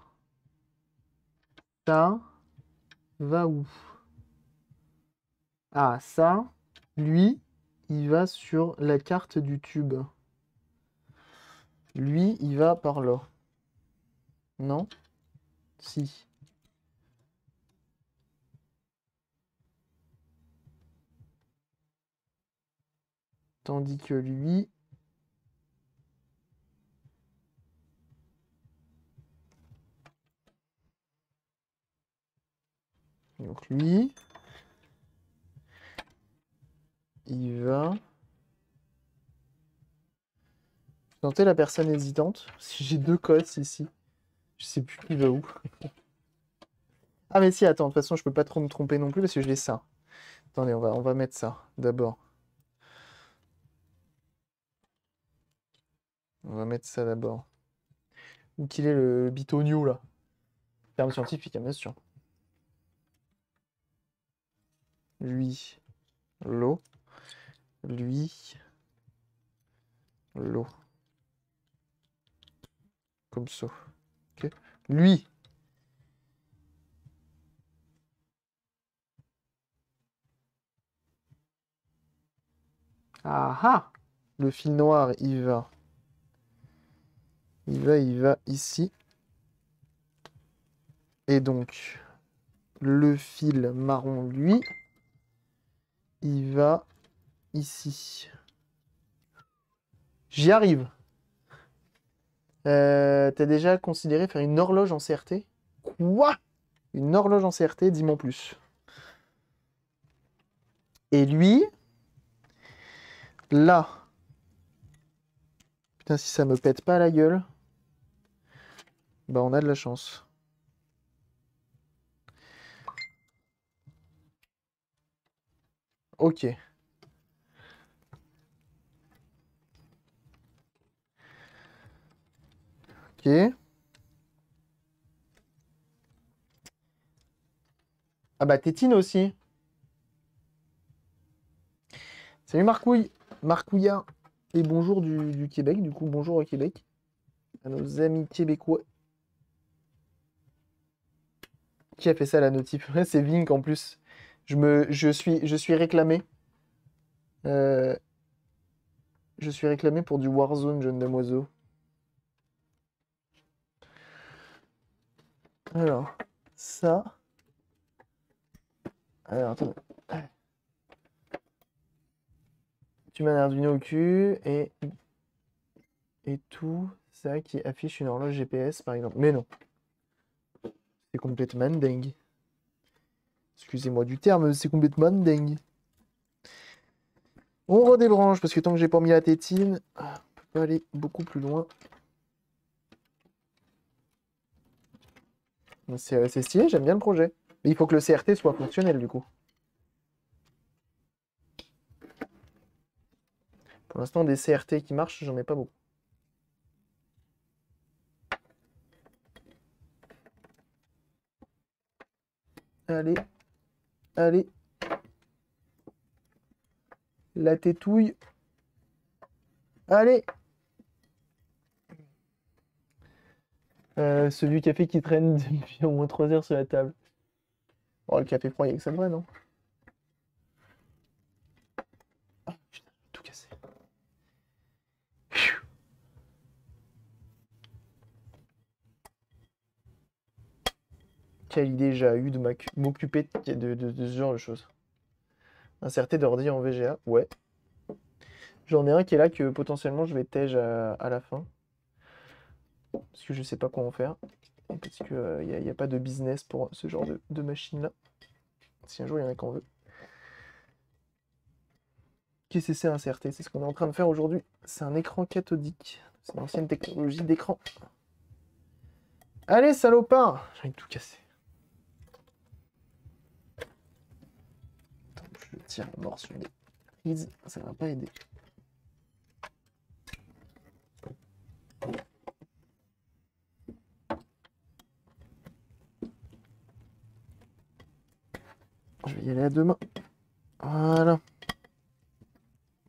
Ça va où Ah, ça, lui, il va sur la carte du tube. Lui, il va par là. Non Si. Tandis que lui... Donc lui, il va tenter la personne hésitante. Si j'ai deux codes ici, je sais plus qui va où. ah mais si, attends, de toute façon, je peux pas trop me tromper non plus parce que je ça. Attendez, on va, on va mettre ça d'abord. On va mettre ça d'abord. Où qu'il est le bitonio là Terme scientifique, hein, bien sûr. Lui, l'eau lui, l'eau. Comme ça. Lui. Ah, ah Le fil noir, il va. Il va, il va ici. Et donc, le fil marron, lui, il va ici. J'y arrive. Euh, T'as déjà considéré faire une horloge en CRT Quoi Une horloge en CRT, dis-moi plus. Et lui, là, putain, si ça me pète pas la gueule, bah on a de la chance. Ok. Ok. Ah bah Tétine aussi. Salut Marcouille, Marcouilla. Et bonjour du, Québec, du coup bonjour au Québec. À nos amis québécois. Qui a fait ça la notif [LAUGHS] C'est Vink en plus. Je, me, je, suis, je suis réclamé. Euh, je suis réclamé pour du Warzone, jeune demoiseau. Alors, ça. Alors, attends. Tu m'as l'air d'une au cul et, et tout ça qui affiche une horloge GPS par exemple. Mais non. C'est complètement dingue. Excusez-moi du terme, c'est complètement dingue. On redébranche parce que tant que j'ai pas mis la tétine, ah, on peut pas aller beaucoup plus loin. Euh, c'est stylé, j'aime bien le projet. Mais il faut que le CRT soit fonctionnel du coup. Pour l'instant, des CRT qui marchent, j'en ai pas beaucoup. Allez, allez. La tétouille. Allez Euh, celui ce vieux café qui traîne [LAUGHS] depuis au moins 3 heures sur la table. Oh, le café froid, il y a que ça de vrai, non Ah, putain, tout cassé. Quelle idée j'ai eu de m'occuper de, ce genre de choses. Inserter d'ordi en VGA, ouais. J'en ai un qui est là que potentiellement je vais tège à la fin parce que je ne sais pas quoi en faire, parce qu'il n'y euh, a, pas de business pour ce genre de, machine-là. Si un jour il y en a qu'on veut. Qu'est-ce que c'est C'est ce qu'on est en train de faire aujourd'hui. C'est un écran cathodique. C'est l'ancienne technologie d'écran. Allez, salopard J'ai envie de tout casser. je tire un morceau des prises, ça va pas aider. Je vais y aller à deux mains. Voilà.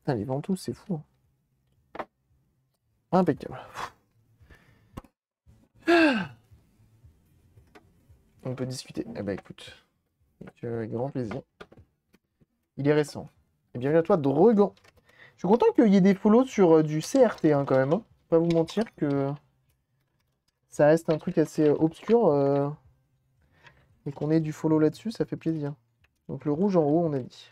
allez les c'est fou. Hein. Impeccable. Ah On peut discuter. Eh ben écoute, avec euh, grand plaisir. Il est récent. Et eh bienvenue à toi, Drogan. Je suis content qu'il y ait des follows sur euh, du CRT hein, quand même. Hein. Pas vous mentir que ça reste un truc assez euh, obscur. Et qu'on ait du follow là-dessus, ça fait plaisir. Donc le rouge en haut, on a dit.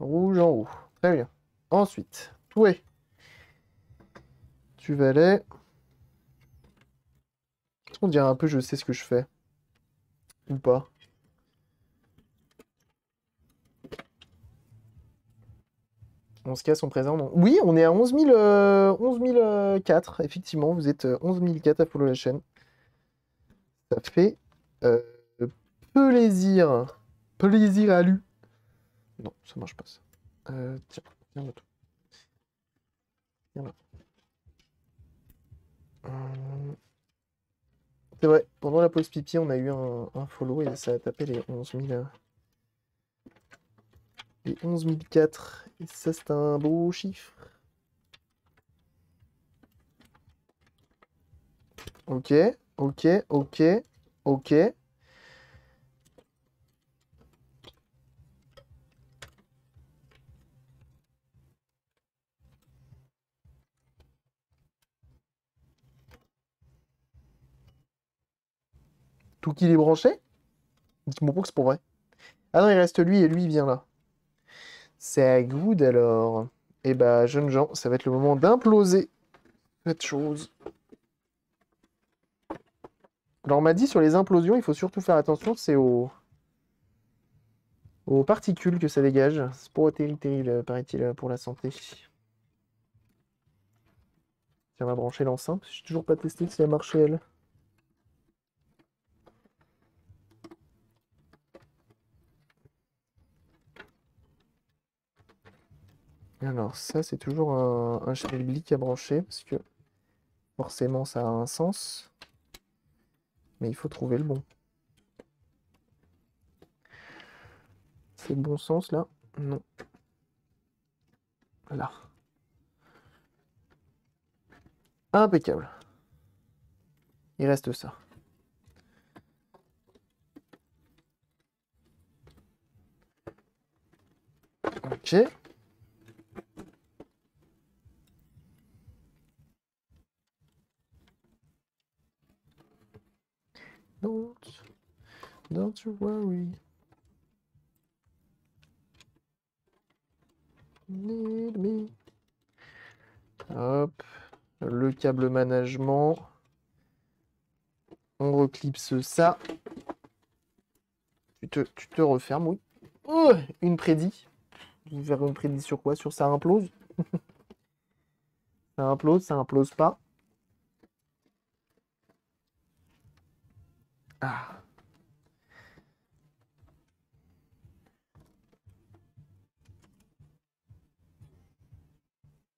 Rouge en haut. Très bien. Ensuite, Toué. Tu valais. On dirait un peu je sais ce que je fais. Ou pas. On se casse, en présent. Oui, on est à 11, euh, euh, Effectivement, vous êtes 11 euh, 004 à follow la chaîne. Ça fait plaisir plaisir à lui. Non, ça marche pas ça. Euh, tiens, viens là tout. Tiens là. Euh, c'est vrai, pendant la pause pipi, on a eu un, follow et ça a tapé les 11 000. Euh, les 11 004. Et ça, c'est un beau chiffre. Ok, ok, ok, ok. qu'il est branché Dites-moi pas que c'est pour vrai. Ah non, il reste lui et lui, il vient là. C'est good alors. Et eh bah, ben, jeunes gens, ça va être le moment d'imploser cette chose. Alors, on m'a dit sur les implosions, il faut surtout faire attention, c'est aux... particules que ça dégage. C'est pas terrible, terrible euh, paraît-il, euh, pour la santé. Tiens, on va brancher l'enceinte. je J'ai toujours pas testé si elle marchait, elle. Alors ça, c'est toujours un, un à brancher, parce que forcément, ça a un sens. Mais il faut trouver le bon. C'est le bon sens, là Non. Voilà. Impeccable. Il reste ça. Ok. Don't, don't worry. Need me. Hop. Le câble management. On reclipse ça. Tu te, tu te refermes, oui. Oh, une prédit. Vous verrez une prédit sur quoi Sur ça implose [LAUGHS] Ça implose, ça implose pas. Ah.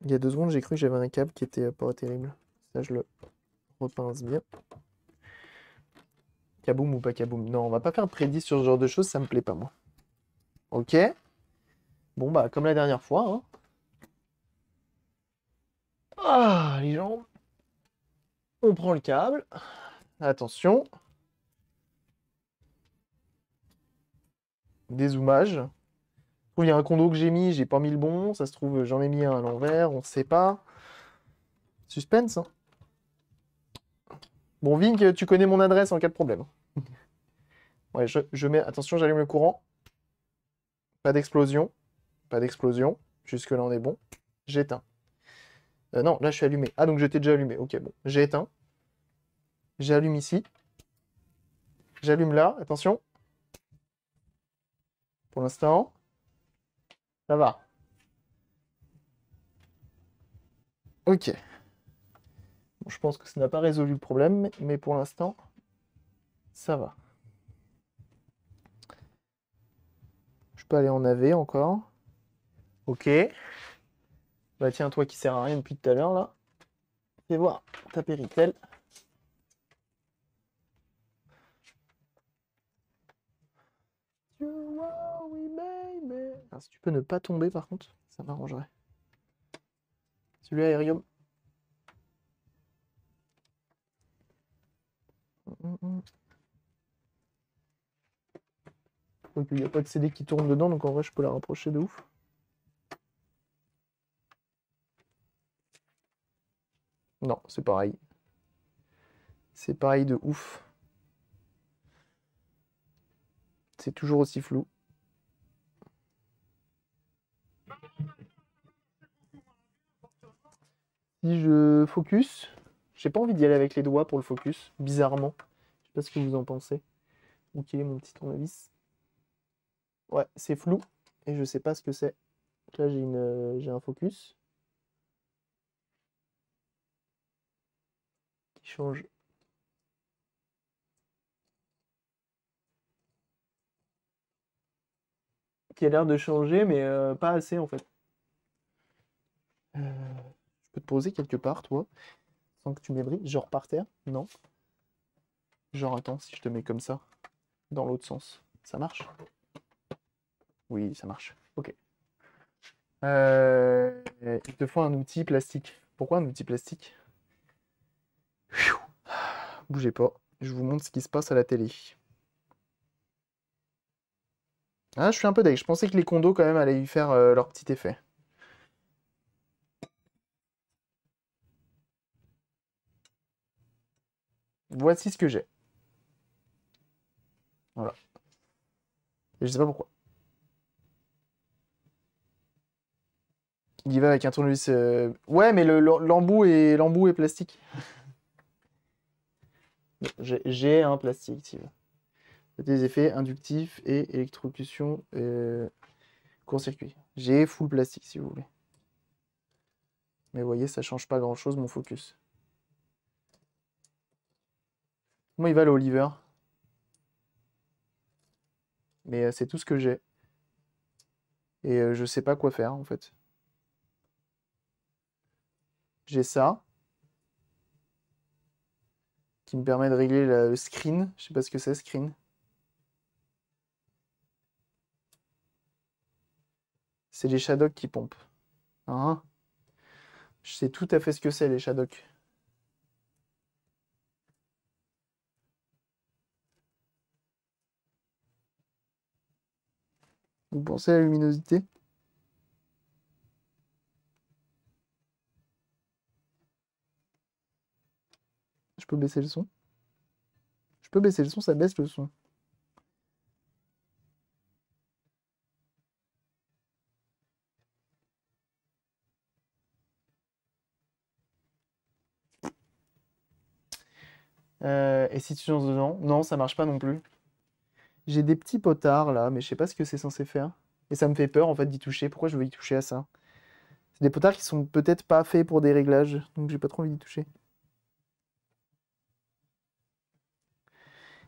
Il y a deux secondes, j'ai cru que j'avais un câble qui était euh, pas terrible. Ça, je le repince bien. Kaboom ou pas kaboom Non, on va pas faire un prédit sur ce genre de choses, ça me plaît pas, moi. Ok Bon, bah, comme la dernière fois. Hein. Ah, les jambes. On prend le câble. Attention. dézoomage. Il y a un condo que j'ai mis, j'ai pas mis le bon. Ça se trouve, j'en ai mis un à l'envers, on sait pas. Suspense. Hein. Bon, Vink, tu connais mon adresse en cas de problème. [LAUGHS] ouais, je, mets. Attention, j'allume le courant. Pas d'explosion. Pas d'explosion. Jusque-là, on est bon. J'éteins. Euh, non, là, je suis allumé. Ah, donc j'étais déjà allumé. Ok, bon. j'éteins. J'allume ici. J'allume là. Attention. Pour l'instant, ça va. Ok. je pense que ça n'a pas résolu le problème, mais pour l'instant, ça va. Je peux aller en AV encore. Ok. Bah tiens, toi qui sert à rien depuis tout à l'heure, là. Fais voir ta péritelle. si tu peux ne pas tomber par contre, ça m'arrangerait. Celui-là, il n'y mm, mm, mm. a pas de CD qui tourne dedans, donc en vrai je peux la rapprocher de ouf. Non, c'est pareil. C'est pareil de ouf. C'est toujours aussi flou. Si je focus, j'ai pas envie d'y aller avec les doigts pour le focus, bizarrement. Je sais pas ce que vous en pensez. Ok, mon petit tournevis. Ouais, c'est flou et je sais pas ce que c'est. Là, j'ai une, euh, j'ai un focus qui change. Qui a l'air de changer, mais euh, pas assez en fait. Euh peux te poser quelque part, toi, sans que tu m'ébris Genre par terre Non. Genre, attends, si je te mets comme ça, dans l'autre sens, ça marche Oui, ça marche. Ok. Euh, il te faut un outil plastique. Pourquoi un outil plastique Bougez pas, je vous montre ce qui se passe à la télé. Ah, je suis un peu deg. Je pensais que les condos, quand même, allaient lui faire euh, leur petit effet. Voici ce que j'ai. Voilà. Et je sais pas pourquoi. Il va avec un tournevis. Euh, ouais, mais l'embout est, est plastique. J'ai un plastique, si Des effets inductifs et électrocution euh, court-circuit. J'ai full plastique, si vous voulez. Mais vous voyez, ça change pas grand-chose mon focus. Comment il va le Oliver Mais euh, c'est tout ce que j'ai. Et euh, je sais pas quoi faire en fait. J'ai ça. Qui me permet de régler le screen. Je sais pas ce que c'est screen. C'est les shadows qui pompent. Hein je sais tout à fait ce que c'est les Shadocks. Vous pensez à la luminosité Je peux baisser le son Je peux baisser le son, ça baisse le son. Euh, et si tu lances dedans Non, ça marche pas non plus. J'ai des petits potards là, mais je sais pas ce que c'est censé faire. Et ça me fait peur en fait d'y toucher. Pourquoi je veux y toucher à ça C'est des potards qui sont peut-être pas faits pour des réglages, donc j'ai pas trop envie d'y toucher.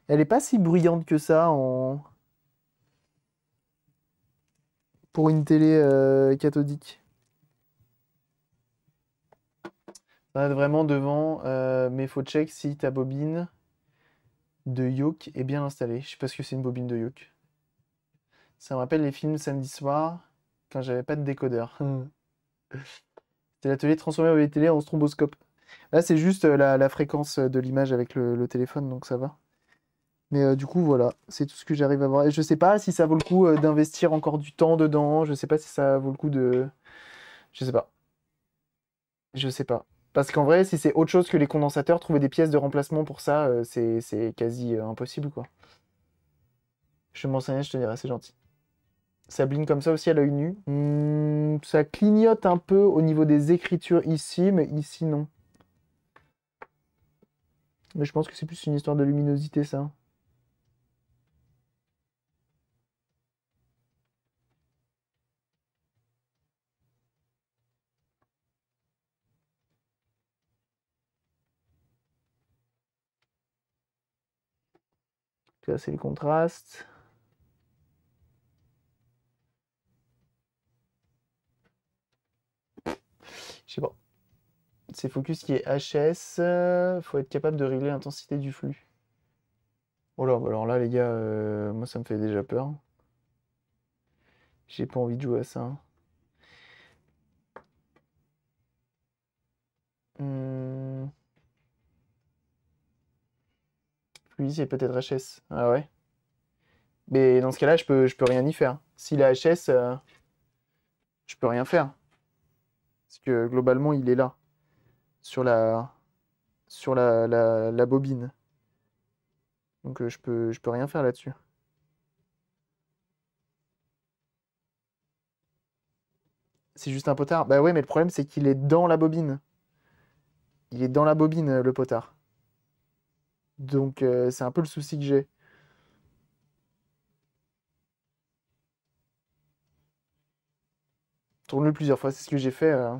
Elle est pas si bruyante que ça en pour une télé euh, cathodique. Ça va être vraiment devant, euh, mais faut check si ta bobine de yoke est bien installé. Je sais pas ce que c'est une bobine de yoke. Ça me rappelle les films samedi soir quand j'avais pas de décodeur. [LAUGHS] C'est l'atelier transformé avec télé en stromboscope. Là, c'est juste euh, la, fréquence euh, de l'image avec le, téléphone, donc ça va. Mais euh, du coup, voilà, c'est tout ce que j'arrive à voir. Et je sais pas si ça vaut le coup d'investir encore du temps dedans. Je sais pas si ça vaut le coup de. Je sais pas. Je sais pas. Parce qu'en vrai, si c'est autre chose que les condensateurs, trouver des pièces de remplacement pour ça, euh, c'est quasi euh, impossible, quoi. Je vais m'enseigner, je te dirai, c'est gentil. Ça bligne comme ça aussi à l'œil nu. Hmm, ça clignote un peu au niveau des écritures ici, mais ici, non. Mais je pense que c'est plus une histoire de luminosité, ça. c'est le contraste. Je sais pas. C'est focus qui est HS. Euh, faut être capable de régler l'intensité du flux. Oh là, bah alors là les gars, euh, moi ça me fait déjà peur. J'ai pas envie de jouer à ça. Hmm. c'est peut-être HS. Ah ouais. Mais dans ce cas-là, je peux, je peux rien y faire. S'il a HS, euh, je peux rien faire. Parce que globalement, il est là. Sur la, sur la, la, bobine. Donc euh, je, peux, je peux rien faire là-dessus. C'est juste un potard. Bah ouais, mais le problème, c'est qu'il est dans la bobine. Il est dans la bobine, le potard. Donc euh, c'est un peu le souci que j'ai. Tourne-le plusieurs fois, c'est ce que j'ai fait. Euh.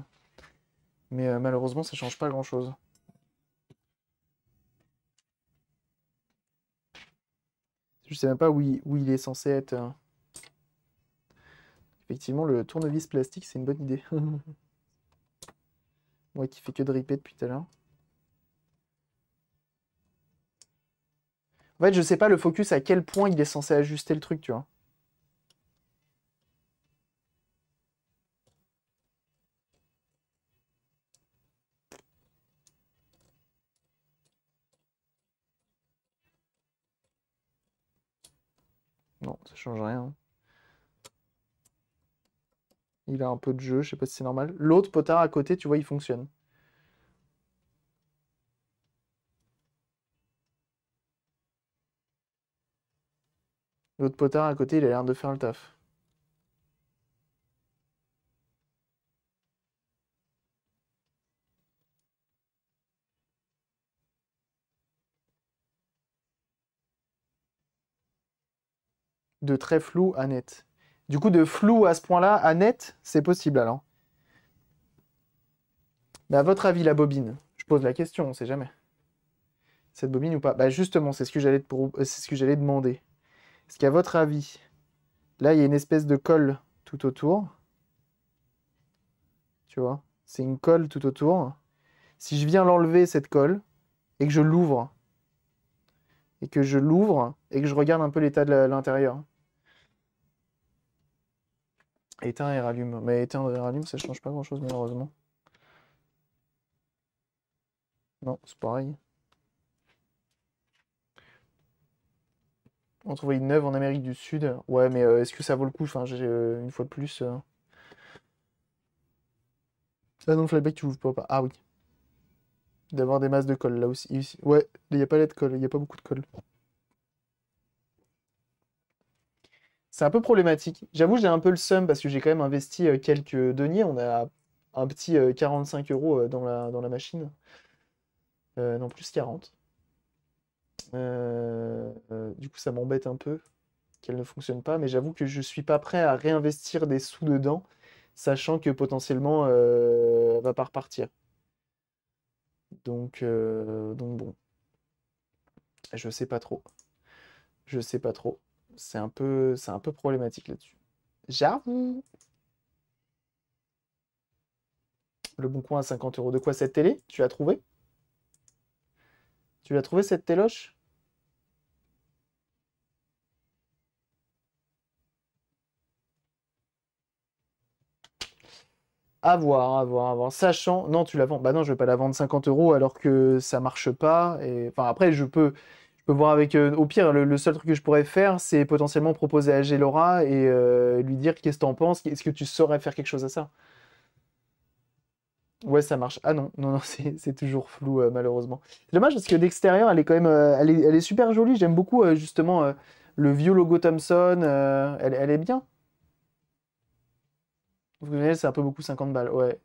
Mais euh, malheureusement, ça change pas grand-chose. Je sais même pas où il, il est censé être. Hein. Effectivement, le tournevis plastique, c'est une bonne idée. [LAUGHS] Moi qui fais que dripper depuis tout à l'heure. En fait, je sais pas le focus à quel point il est censé ajuster le truc, tu vois. Non, ça change rien. Il a un peu de jeu, je sais pas si c'est normal. L'autre potard à côté, tu vois, il fonctionne. L'autre potard à côté, il a l'air de faire le taf. De très flou à net. Du coup, de flou à ce point-là, à net, c'est possible alors. Mais bah, à votre avis, la bobine Je pose la question, on sait jamais. Cette bobine ou pas Bah justement, c'est ce que j'allais ce que j'allais demander. Parce qu'à votre avis, là, il y a une espèce de colle tout autour. Tu vois C'est une colle tout autour. Si je viens l'enlever, cette colle, et que je l'ouvre, et que je l'ouvre, et que je regarde un peu l'état de l'intérieur. Éteins et rallume. Mais éteindre et rallume, ça ne change pas grand-chose, malheureusement. Non, c'est pareil. On trouvait une neuve en Amérique du Sud. Ouais, mais euh, est-ce que ça vaut le coup Enfin, j'ai euh, une fois de plus. Euh. Ah non, flatback, tu l'ouvres pas. Ah oui. D'avoir des masses de colle là aussi. Ouais, il n'y a pas de colle, il a pas beaucoup de colle. C'est un peu problématique. J'avoue, j'ai un peu le seum parce que j'ai quand même investi quelques deniers. On a un petit 45 euros dans la, dans la machine. non, plus 40. Euh, euh, du coup, ça m'embête un peu qu'elle ne fonctionne pas, mais j'avoue que je ne suis pas prêt à réinvestir des sous dedans, sachant que potentiellement, euh, elle va pas repartir. Donc, donc bon. Je sais pas trop. Je sais pas trop. C'est un peu, c'est un peu problématique là-dessus. J'avoue. Le bon coin à 50 euros. De quoi cette télé Tu l'as trouvé Tu l'as trouvé cette téloche avoir, voir, avoir, Sachant, non, tu la vends. Bah non, je vais pas la vendre 50 euros alors que ça marche pas. Et enfin, après, je peux, je peux voir avec. Euh, au pire, le, seul truc que je pourrais faire, c'est potentiellement proposer à Gélora et euh, lui dire qu'est-ce que en penses, est-ce que tu saurais faire quelque chose à ça. Ouais, ça marche. Ah non, non, non, [LAUGHS] c'est toujours flou euh, malheureusement. C'est dommage parce que d'extérieur, elle est quand même, elle est, super jolie. J'aime beaucoup justement le vieux logo Thomson. elle, est bien. Vous c'est un peu beaucoup 50 balles. Ouais.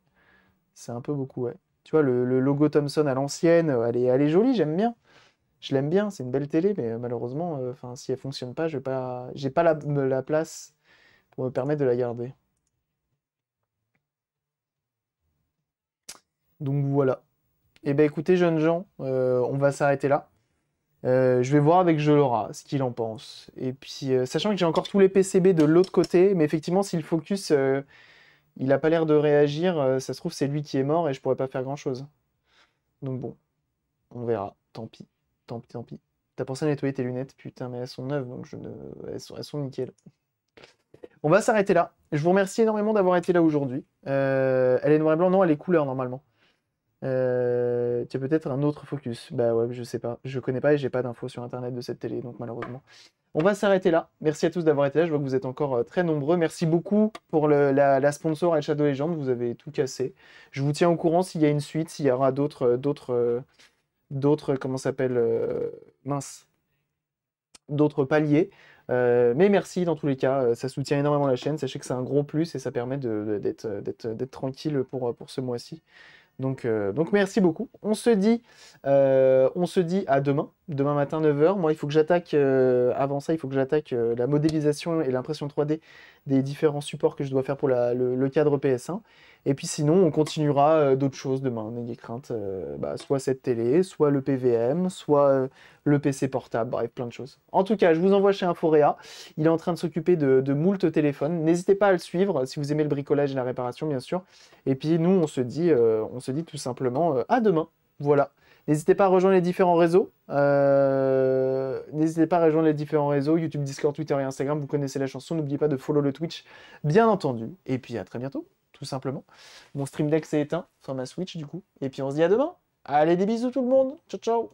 C'est un peu beaucoup, ouais. Tu vois, le, logo Thomson à l'ancienne, euh, elle est, jolie, j'aime bien. Je l'aime bien, c'est une belle télé, mais euh, malheureusement, euh, si elle fonctionne pas, je n'ai pas, pas la, place pour me permettre de la garder. Donc voilà. Eh bien écoutez, jeunes gens, on va s'arrêter là. je vais voir avec Jolora ce qu'il en pense. Et puis, sachant que j'ai encore tous les PCB de l'autre côté, mais effectivement, s'il focus il n'a pas l'air de réagir, euh, ça se trouve c'est lui qui est mort et je pourrais pas faire grand chose. Donc bon, on verra, tant pis, tant pis, tant pis. T'as pensé à nettoyer tes lunettes, putain mais elles sont neuves donc je ne... elles, sont, elles nickel. On va s'arrêter là. Je vous remercie énormément d'avoir été là aujourd'hui. Euh, elle est noire et blanc, non elle est couleur normalement. Euh, tu peut-être un autre focus. Bah ouais, je sais pas. Je connais pas et j'ai pas d'infos sur internet de cette télé, donc malheureusement. On va s'arrêter là. Merci à tous d'avoir été là. Je vois que vous êtes encore euh, très nombreux. Merci beaucoup pour la, sponsor El Shadow Legend. Vous avez tout cassé. Je vous tiens au courant s'il y a une suite, s'il y aura d'autres, euh, d'autres, euh, d'autres, comment s'appelle, mince, d'autres paliers. mais merci dans tous les cas, ça soutient énormément la chaîne, sachez que c'est un gros plus et ça permet d'être tranquille pour, pour ce mois-ci. Euh, donc, merci beaucoup. On se dit, euh, on se dit à demain, demain matin 9h. Moi, il faut que j'attaque, euh, avant ça, il faut que j'attaque la modélisation et l'impression 3D des différents supports que je dois faire pour le cadre PS1. Et puis sinon, on continuera euh, d'autres choses demain, n'ayez crainte. Euh, bah, soit cette télé, soit le PVM, soit euh, le PC portable, bref, plein de choses. En tout cas, je vous envoie chez Inforea. Il est en train de s'occuper de, moult téléphones. N'hésitez pas à le suivre si vous aimez le bricolage et la réparation, bien sûr. Et puis nous, on se dit, on se dit tout simplement à demain. Voilà. N'hésitez pas à rejoindre les différents réseaux. N'hésitez pas à rejoindre les différents réseaux YouTube, Discord, Twitter et Instagram. Vous connaissez la chanson. N'oubliez pas de follow le Twitch, bien entendu. Et puis à très bientôt tout simplement. Mon stream deck s'est éteint, sur ma Switch du coup. Et puis on se dit à demain. Allez, des bisous tout le monde. Ciao, ciao.